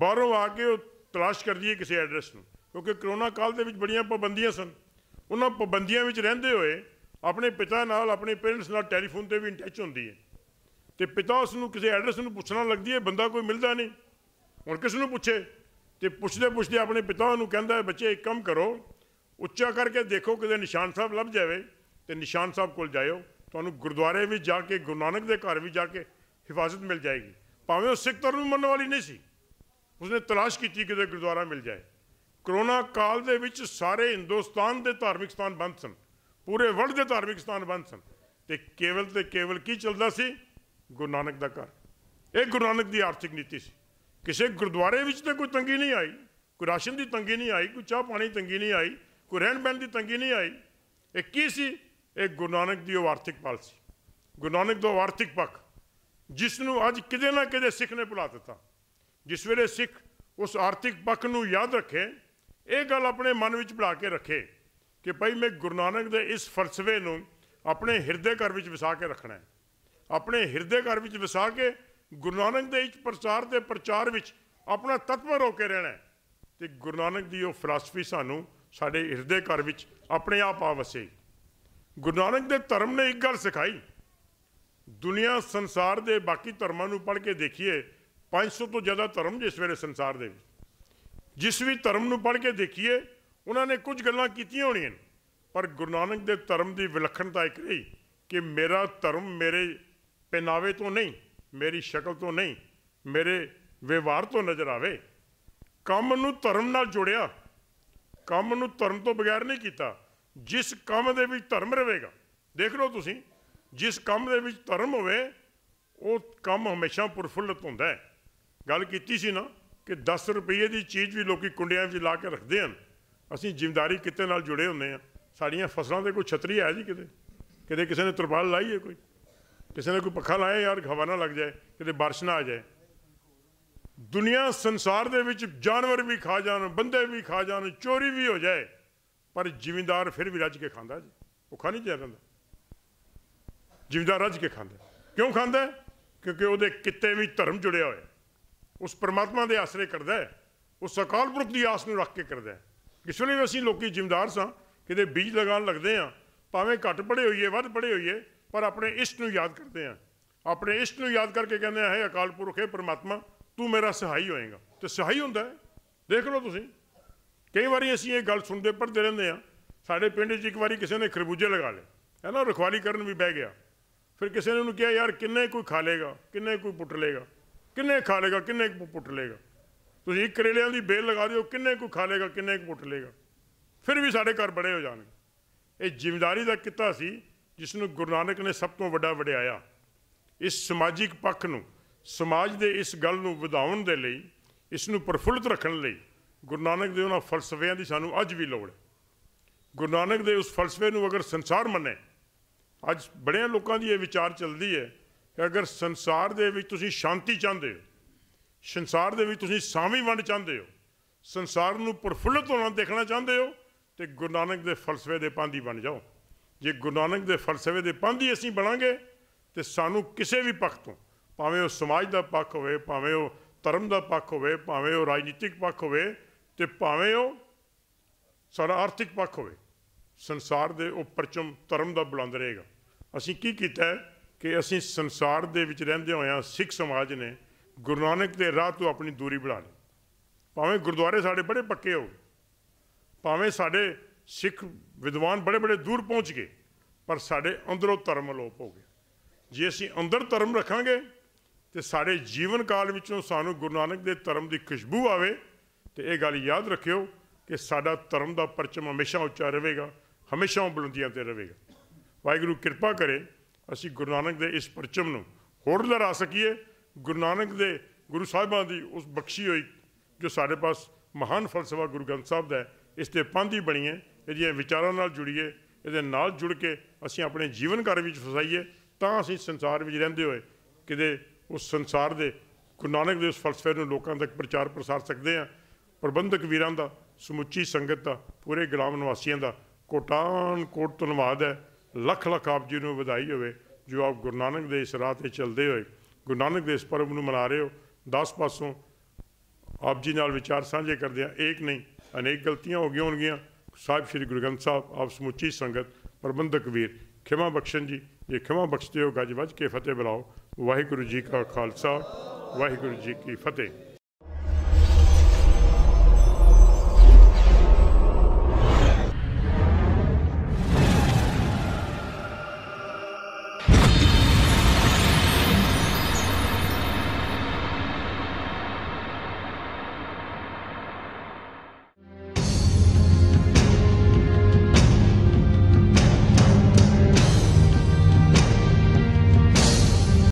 ਬਾਹਰੋਂ ਆ ਕੇ ਉਹ ਤਲਾਸ਼ ਕਰਦੀ ਹੈ ਕਿਸੇ ਐਡਰੈਸ ਨੂੰ ਕਿਉਂਕਿ ਕਰੋਨਾ ਕਾਲ ਦੇ ਵਿੱਚ ਬੜੀਆਂ ਪਾਬੰਦੀਆਂ ਸਨ ਉਹਨਾਂ ਪਾਬੰਦੀਆਂ ਵਿੱਚ ਰਹਿੰਦੇ ਹੋਏ ਆਪਣੇ ਪਿਤਾ ਨਾਲ ਆਪਣੇ ਪੇਰੈਂਟਸ ਨਾਲ ਟੈਲੀਫੋਨ ਤੇ ਵੀ ਇਨ ਟੱਚ ਹੁੰਦੀ ਹੈ ਤੇ ਪਿਤਾ ਉਸ ਨੂੰ ਕਿਸੇ ਐਡਰੈਸ ਨੂੰ ਪੁੱਛਣਾ ਲੱਗਦੀ ਹੈ ਬੰਦਾ ਕੋਈ ਮਿਲਦਾ ਨਹੀਂ ਹੁਣ ਕਿਸ ਨੂੰ ਪੁੱਛੇ ਤੇ ਪੁੱਛਦੇ ਪੁੱਛਦੇ ਆਪਣੇ ਪਿਤਾ ਨੂੰ ਕਹਿੰਦਾ ਬੱਚੇ ਇੱਕ ਕੰਮ ਕਰੋ ਉੱਚਾ ਕਰਕੇ ਦੇਖੋ ਕਿਤੇ ਨਿਸ਼ਾਨ ਸਾਹਿਬ ਲੱਭ ਜਾਵੇ ਤੇ ਨਿਸ਼ਾਨ ਸਾਹਿਬ ਕੋਲ ਜਾਇਓ ਤੁਹਾਨੂੰ ਗੁਰਦੁਆਰੇ ਵਿੱਚ ਜਾ ਕੇ ਗੁਰੂ ਨਾਨਕ ਦੇ ਘਰ ਵੀ ਜਾ ਕੇ ਹਿਫਾਜ਼ਤ ਮਿਲ ਜਾਏਗੀ ਭਾਵੇਂ ਉਹ ਸਿੱਖ ਧਰਮ ਨੂੰ ਮੰਨਣ ਵਾਲੀ ਨਹੀਂ ਸੀ ਉਸਨੇ ਤਲਾਸ਼ ਕੀਤੀ ਕਿਤੇ ਗੁਰਦੁਆਰਾ ਮਿਲ ਜਾਏ ਕਰੋਨਾ ਕਾਲ ਦੇ ਵਿੱਚ ਸਾਰੇ ਹਿੰਦੁਸਤਾਨ ਦੇ ਧਾਰਮਿਕ ਸਥਾਨ ਬੰਦ ਸਨ ਪੂਰੇ ਵਰਲਡ ਦੇ ਧਾਰਮਿਕ ਸਥਾਨ ਬੰਦ ਸਨ ਤੇ ਕੇਵਲ ਤੇ ਕੇਵਲ ਕੀ ਚੱਲਦਾ ਸੀ ਗੁਰੂ ਨਾਨਕ ਦਾ ਘਰ ਇਹ ਗੁਰੂ ਨਾਨਕ ਦੀ ਆਰਥਿਕ ਨੀਤੀ ਸੀ ਕਿਸੇ ਗੁਰਦੁਆਰੇ ਵਿੱਚ ਤੇ ਕੋਈ ਤੰਗੀ ਨਹੀਂ ਆਈ ਕੋਈ ਰਾਸ਼ਨ ਦੀ ਤੰਗੀ ਨਹੀਂ ਆਈ ਕੋਈ ਚਾਹ ਪਾਣੀ ਤੰਗੀ ਨਹੀਂ ਆਈ ਕੋਈ ਰਹਿਣ ਬਹਿਣ ਦੀ ਤੰਗੀ ਨਹੀਂ ਆਈ ਇਹ ਕੀ ਸੀ ਇਹ ਗੁਰੂ ਨਾਨਕ ਦੀ ਉਹ ਆਰਥਿਕ ਪਾਲਸੀ ਗੁਰੂ ਨਾਨਕ ਦਾ ਆਰਥਿਕ ਪੱਖ ਜਿਸ ਨੂੰ ਅੱਜ ਕਿਤੇ ਨਾ ਕਿਤੇ ਸਿੱਖ ਨੇ ਭੁਲਾ ਦਿੱਤਾ ਜਿਸ ਵੇਲੇ ਸਿੱਖ ਉਸ ਆਰਥਿਕ ਪੱਖ ਨੂੰ ਯਾਦ ਰੱਖੇ ਇਹ ਗੱਲ ਆਪਣੇ ਮਨ ਵਿੱਚ ਬਣਾ ਕੇ ਰੱਖੇ ਕਿ ਭਾਈ ਮੈਂ ਗੁਰੂ ਨਾਨਕ ਦੇ ਇਸ ਫਲਸਫੇ ਨੂੰ ਆਪਣੇ ਹਿਰਦੇ ਘਰ ਵਿੱਚ ਵਸਾ ਕੇ ਰੱਖਣਾ ਹੈ ਆਪਣੇ ਹਿਰਦੇ ਘਰ ਵਿੱਚ ਵਸਾ ਕੇ ਗੁਰੂ ਨਾਨਕ ਦੇ ਇਸ ਪ੍ਰਚਾਰ ਦੇ ਪ੍ਰਚਾਰ ਵਿੱਚ ਆਪਣਾ ਤਤਪਰ ਹੋ ਕੇ ਰਹਿਣਾ ਹੈ ਤੇ ਗੁਰੂ ਨਾਨਕ ਦੀ ਉਹ ਫਲਸਫੀ ਸਾਨੂੰ ਸਾਡੇ ਹਿਰਦੇ ਘਰ ਵਿੱਚ ਆਪਣੇ ਆਪ ਆ ਵਸੇ ਗੁਰੂ ਨਾਨਕ ਦੇ ਧਰਮ ਨੇ ਇੱਕ ਗੱਲ ਸਿਖਾਈ ਦੁਨੀਆ ਸੰਸਾਰ ਦੇ ਬਾਕੀ ਧਰਮਾਂ ਨੂੰ ਪੜ੍ਹ ਕੇ ਦੇਖੀਏ 500 ਤੋਂ ਜ਼ਿਆਦਾ ਧਰਮ ਜਿਸ ਵੇਲੇ ਸੰਸਾਰ ਦੇ ਵਿੱਚ ਜਿਸ ਵੀ ਧਰਮ ਨੂੰ ਪੜ੍ਹ ਕੇ ਦੇਖੀਏ ਉਹਨਾਂ ਨੇ ਕੁਝ ਗੱਲਾਂ ਕੀਤੀਆਂ ਹੋਣੀਆਂ ਪਰ ਗੁਰੂ ਨਾਨਕ ਦੇ ਧਰਮ ਦੀ ਵਿਲੱਖਣਤਾ ਇੱਕ ਰਹੀ ਕਿ ਮੇਰਾ ਧਰਮ ਮੇਰੇ ਪਹਿਨਾਵੇ ਤੋਂ ਨਹੀਂ ਮੇਰੀ ਸ਼ਕਲ ਤੋਂ ਨਹੀਂ ਮੇਰੇ ਵਿਵਹਾਰ ਤੋਂ ਨਜ਼ਰ ਆਵੇ ਕੰਮ ਨੂੰ ਧਰਮ ਨਾਲ ਜੋੜਿਆ ਕੰਮ ਨੂੰ ਧਰਮ ਤੋਂ ਬਗੈਰ ਨਹੀਂ ਕੀਤਾ ਜਿਸ ਕੰਮ ਦੇ ਵਿੱਚ ਧਰਮ ਰਹੇਗਾ ਦੇਖ ਲਓ ਤੁਸੀਂ ਜਿਸ ਕੰਮ ਦੇ ਵਿੱਚ ਧਰਮ ਹੋਵੇ ਉਹ ਕੰਮ ਹਮੇਸ਼ਾ ਪਰਫੁੱਲਤ ਹੁੰਦਾ ਹੈ ਗੱਲ ਕੀਤੀ ਸੀ ਨਾ ਕਿ 10 ਰੁਪਏ ਦੀ ਚੀਜ਼ ਵੀ ਲੋਕੀ ਕੁੰਡਿਆਂ ਵਿੱਚ ਲਾ ਕੇ ਰੱਖਦੇ ਹਨ ਅਸੀਂ ਜ਼ਿੰਮੇਵਾਰੀ ਕਿਤੇ ਨਾਲ ਜੁੜੇ ਹੁੰਦੇ ਆ ਸਾਡੀਆਂ ਫਸਲਾਂ ਦੇ ਕੋਈ ਛਤਰੀ ਆ ਜੀ ਕਿਤੇ ਕਿਤੇ ਕਿਸੇ ਨੇ ਤਰਪਾਲ ਲਾਈ ਹੈ ਕੋਈ ਕਿਸੇ ਨੇ ਕੋਈ ਪੱਖਾ ਲਾਇਆ ਯਾਰ ਹਵਾ ਨਾ ਲੱਗ ਜਾਏ ਕਿਤੇ ਬਾਰਿਸ਼ ਨਾ ਆ ਜਾਏ ਦੁਨੀਆ ਸੰਸਾਰ ਦੇ ਵਿੱਚ ਜਾਨਵਰ ਵੀ ਖਾ ਜਾਣ ਬੰਦੇ ਵੀ ਖਾ ਜਾਣ ਚੋਰੀ ਵੀ ਹੋ ਜਾਏ ਪਰ ਜ਼ਿੰਮੇਵਾਰ ਫਿਰ ਵੀ ਰੱਜ ਕੇ ਖਾਂਦਾ ਜੀ ਉਹ ਖਾ ਨਹੀਂ ਜਾਂਦਾ ਜ਼ਿੰਮੇਵਾਰ ਰੱਜ ਕੇ ਖਾਂਦਾ ਕਿਉਂ ਖਾਂਦਾ ਕਿਉਂਕਿ ਉਹਦੇ ਕਿਤੇ ਵੀ ਧਰਮ ਜੁੜਿਆ ਹੋਇਆ ਉਸ ਪਰਮਾਤਮਾ ਦੇ ਆਸਰੇ ਕਰਦਾ ਹੈ ਉਸ ਸਕਾਲ ਪੁਰਖ ਦੀ ਆਸ ਨੂੰ ਰੱਖ ਕੇ ਕਰਦਾ ਹੈ ਇਸ ਵੀ ਅਸੀਂ ਲੋਕੀ ਜ਼ਿੰਮੇਦਾਰ ਸਾਂ ਕਿਤੇ ਬੀਜ ਲਗਾਉਣ ਲੱਗਦੇ ਆ ਭਾਵੇਂ ਘੱਟ ਪੜੇ ਹੋਈਏ ਵੱਧ ਪੜੇ ਹੋਈਏ ਪਰ ਆਪਣੇ ਇਸ਼ਟ ਨੂੰ ਯਾਦ ਕਰਦੇ ਆ ਆਪਣੇ ਇਸ਼ਟ ਨੂੰ ਯਾਦ ਕਰਕੇ ਕਹਿੰਦੇ ਆ ਹੈ ਅਕਾਲ ਪੁਰਖ ਹੈ ਪਰਮਾਤਮਾ ਤੂੰ ਮੇਰਾ ਸਹਾਈ ਹੋਏਗਾ ਤੇ ਸਹਾਈ ਹੁੰਦਾ ਦੇਖ ਲਓ ਤੁਸੀਂ ਕਈ ਵਾਰੀ ਅਸੀਂ ਇਹ ਗੱਲ ਸੁਣਦੇ ਪੜਦੇ ਰਹਿੰਦੇ ਆ ਸਾਡੇ ਪਿੰਡ 'ਚ ਇੱਕ ਵਾਰੀ ਕਿਸੇ ਨੇ ਖਰਬੂਜੇ ਲਗਾ ਲਏ ਹੈ ਨਾ ਰਖਵਾਲੀ ਕਰਨ ਵੀ ਬਹਿ ਗਿਆ ਫਿਰ ਕਿਸੇ ਨੇ ਉਹਨੂੰ ਕਿਹਾ ਯਾਰ ਕਿੰਨੇ ਕੋਈ ਖਾ ਲੇਗਾ ਕਿੰਨੇ ਕੋਈ ਪੁੱਟ ਲੇਗਾ ਕਿੰਨੇ ਖਾ ਲੇਗਾ ਕਿੰਨੇ ਕੁ ਪੁੱਟ ਲੇਗਾ ਤੁਸੀਂ ਇੱਕ ਕਰੇਲਿਆਂ ਦੀ ਬੇਲ ਲਗਾ ਦਿਓ ਕਿੰਨੇ ਕੁ ਖਾ ਲੇਗਾ ਕਿੰਨੇ ਕੁ ਪੁੱਟ ਲੇਗਾ ਫਿਰ ਵੀ ਸਾਡੇ ਘਰ ਬੜੇ ਹੋ ਜਾਣਗੇ ਇਹ ਜ਼ਿੰਮੇਵਾਰੀ ਦਾ ਕਿੱਤਾ ਸੀ ਜਿਸ ਨੂੰ ਗੁਰੂ ਨਾਨਕ ਨੇ ਸਭ ਤੋਂ ਵੱਡਾ ਵਡਿਆਇਆ ਇਸ ਸਮਾਜਿਕ ਪੱਖ ਨੂੰ ਸਮਾਜ ਦੇ ਇਸ ਗੱਲ ਨੂੰ ਵਧਾਉਣ ਦੇ ਲਈ ਇਸ ਨੂੰ ਪ੍ਰਫੁੱਲਤ ਰੱਖਣ ਲਈ ਗੁਰੂ ਨਾਨਕ ਦੇ ਉਹਨਾਂ ਫਲਸਫਿਆਂ ਦੀ ਸਾਨੂੰ ਅੱਜ ਵੀ ਲੋੜ ਹੈ ਗੁਰੂ ਨਾਨਕ ਦੇ ਉਸ ਫਲਸਫੇ ਨੂੰ ਅਗਰ ਸੰਸਾਰ ਮੰਨੇ ਅੱਜ ਬੜਿਆਂ ਲੋਕਾਂ ਦੀ ਇਹ ਵਿਚਾਰ ਚੱਲਦੀ ਹੈ ਅਗਰ ਸੰਸਾਰ ਦੇ ਵਿੱਚ ਤੁਸੀਂ ਸ਼ਾਂਤੀ ਚਾਹੁੰਦੇ ਹੋ ਸੰਸਾਰ ਦੇ ਵਿੱਚ ਤੁਸੀਂ ਸਾਵੀ ਵੰਡ ਚਾਹੁੰਦੇ ਹੋ ਸੰਸਾਰ ਨੂੰ ਪ੍ਰਫੁੱਲਤ ਹੋਣਾ ਦੇਖਣਾ ਚਾਹੁੰਦੇ ਹੋ ਤੇ ਗੁਰੂ ਨਾਨਕ ਦੇ ਫਲਸਫੇ ਦੇ ਪੰਧੀ ਬਣ ਜਾਓ ਜੇ ਗੁਰੂ ਨਾਨਕ ਦੇ ਫਲਸਫੇ ਦੇ ਪੰਧੀ ਅਸੀਂ ਬਣਾਂਗੇ ਤੇ ਸਾਨੂੰ ਕਿਸੇ ਵੀ ਪੱਖ ਤੋਂ ਭਾਵੇਂ ਉਹ ਸਮਾਜ ਦਾ ਪੱਖ ਹੋਵੇ ਭਾਵੇਂ ਉਹ ਧਰਮ ਦਾ ਪੱਖ ਹੋਵੇ ਭਾਵੇਂ ਉਹ ਰਾਜਨੀਤਿਕ ਪੱਖ ਹੋਵੇ ਤੇ ਭਾਵੇਂ ਉਹ ਸਾਰਾ ਆਰਥਿਕ ਪੱਖ ਹੋਵੇ ਸੰਸਾਰ ਦੇ ਉਹ ਪਰਚਮ ਧਰਮ ਦਾ ਬੁਲੰਦ ਰਹੇਗਾ ਅਸੀਂ ਕੀ ਕੀਤਾ ਹੈ ਕਿ ਅਸੀਂ ਸੰਸਾਰ ਦੇ ਵਿੱਚ ਰਹਿੰਦੇ ਹੋਇਆ ਸਿੱਖ ਸਮਾਜ ਨੇ ਗੁਰੂ ਨਾਨਕ ਦੇ ਰਾਹ ਤੋਂ ਆਪਣੀ ਦੂਰੀ ਬਣਾ ਲਈ ਭਾਵੇਂ ਗੁਰਦੁਆਰੇ ਸਾਡੇ ਬੜੇ ਪੱਕੇ ਹੋ ਭਾਵੇਂ ਸਾਡੇ ਸਿੱਖ ਵਿਦਵਾਨ ਬੜੇ ਬੜੇ ਦੂਰ ਪਹੁੰਚ ਗਏ ਪਰ ਸਾਡੇ ਅੰਦਰੋਂ ਧਰਮ ਲੋਪ ਹੋ ਗਿਆ ਜੇ ਅਸੀਂ ਅੰਦਰ ਧਰਮ ਰੱਖਾਂਗੇ ਤੇ ਸਾਡੇ ਜੀਵਨ ਕਾਲ ਵਿੱਚੋਂ ਸਾਨੂੰ ਗੁਰੂ ਨਾਨਕ ਦੇ ਧਰਮ ਦੀ ਖੁਸ਼ਬੂ ਆਵੇ ਤੇ ਇਹ ਗੱਲ ਯਾਦ ਰੱਖਿਓ ਕਿ ਸਾਡਾ ਧਰਮ ਦਾ ਪਰਚਮ ਹਮੇਸ਼ਾ ਉੱਚਾ ਰਹੇਗਾ ਹਮੇਸ਼ਾ ਬੁਲੰਦੀਆਂ ਤੇ ਰਹੇਗਾ ਵਾਹਿਗੁਰੂ ਕਿਰਪਾ ਕਰੇ ਅਸੀਂ ਗੁਰੂ ਨਾਨਕ ਦੇ ਇਸ ਪਰਚਮ ਨੂੰ ਹੋਰ ਲਹਿਰਾ ਸਕੀਏ ਗੁਰੂ ਨਾਨਕ ਦੇ ਗੁਰੂ ਸਾਹਿਬਾਂ ਦੀ ਉਸ ਬਖਸ਼ੀ ਹੋਈ ਜੋ ਸਾਡੇ ਪਾਸ ਮਹਾਨ ਫਲਸਫਾ ਗੁਰੂ ਗ੍ਰੰਥ ਸਾਹਿਬ ਦਾ ਇਸ ਤੇ ਪਾਂਦੀ ਬਣੀਏ ਇਹਦੀਆਂ ਵਿਚਾਰਾਂ ਨਾਲ ਜੁੜੀਏ ਇਹਦੇ ਨਾਲ ਜੁੜ ਕੇ ਅਸੀਂ ਆਪਣੇ ਜੀਵਨ ਘਰ ਵਿੱਚ ਫਸਾਈਏ ਤਾਂ ਅਸੀਂ ਸੰਸਾਰ ਵਿੱਚ ਰਹਿੰਦੇ ਹੋਏ ਕਿਤੇ ਉਸ ਸੰਸਾਰ ਦੇ ਗੁਰੂ ਨਾਨਕ ਦੇ ਉਸ ਫਲਸਫੇ ਨੂੰ ਲੋਕਾਂ ਤੱਕ ਪ੍ਰਚਾਰ ਪ੍ਰਸਾਰ ਸਕਦੇ ਆ ਪ੍ਰਬੰਧਕ ਵੀਰਾਂ ਦਾ ਸਮੁੱਚੀ ਸੰਗਤ ਦਾ ਪੂਰੇ ਗ੍ਰਾਮ ਨਿਵਾਸੀਆਂ ਦਾ ਕੋਟਾਨ ਕੋਟ ਧੰਨਵਾਦ ਹੈ ਲੱਖ ਲੱਖ ਆਪ ਜੀ ਨੂੰ ਵਧਾਈ ਹੋਵੇ ਜੋ ਆਪ ਗੁਰੂ ਨਾਨਕ ਦੇ ਇਸ ਰਾਹ ਤੇ ਚੱਲਦੇ ਹੋਏ ਗੁਰੂ ਨਾਨਕ ਇਸ ਪਰਮ ਨੂੰ ਮਨਾ ਰਹੇ ਹੋ 10 ਪਾਸੋਂ ਆਪ ਜੀ ਨਾਲ ਵਿਚਾਰ ਸਾਂਝੇ ਕਰਦੇ ਆ ਇੱਕ ਨਹੀਂ ਅਨੇਕ ਗਲਤੀਆਂ ਹੋ ਗਈਆਂ ਹੋਣਗੀਆਂ ਸਾਹਿਬ ਸ੍ਰੀ ਗੁਰੂ ਗ੍ਰੰਥ ਸਾਹਿਬ ਆਪ ਸਮੁੱਚੀ ਸੰਗਤ ਪ੍ਰਬੰਧਕ ਵੀਰ ਖਿਮਾ ਬਖਸ਼ਣ ਜੀ ਇਹ ਖਿਮਾ ਬਖਸ਼ਦੇ ਹੋ ਗੱਜ ਵੱਜ ਕੇ ਫਤਿਹ ਬੁਲਾਓ ਵਾਹਿਗੁਰੂ ਜੀ ਕਾ ਖਾਲਸਾ ਵਾਹਿਗੁਰੂ ਜੀ ਕੀ ਫਤਿਹ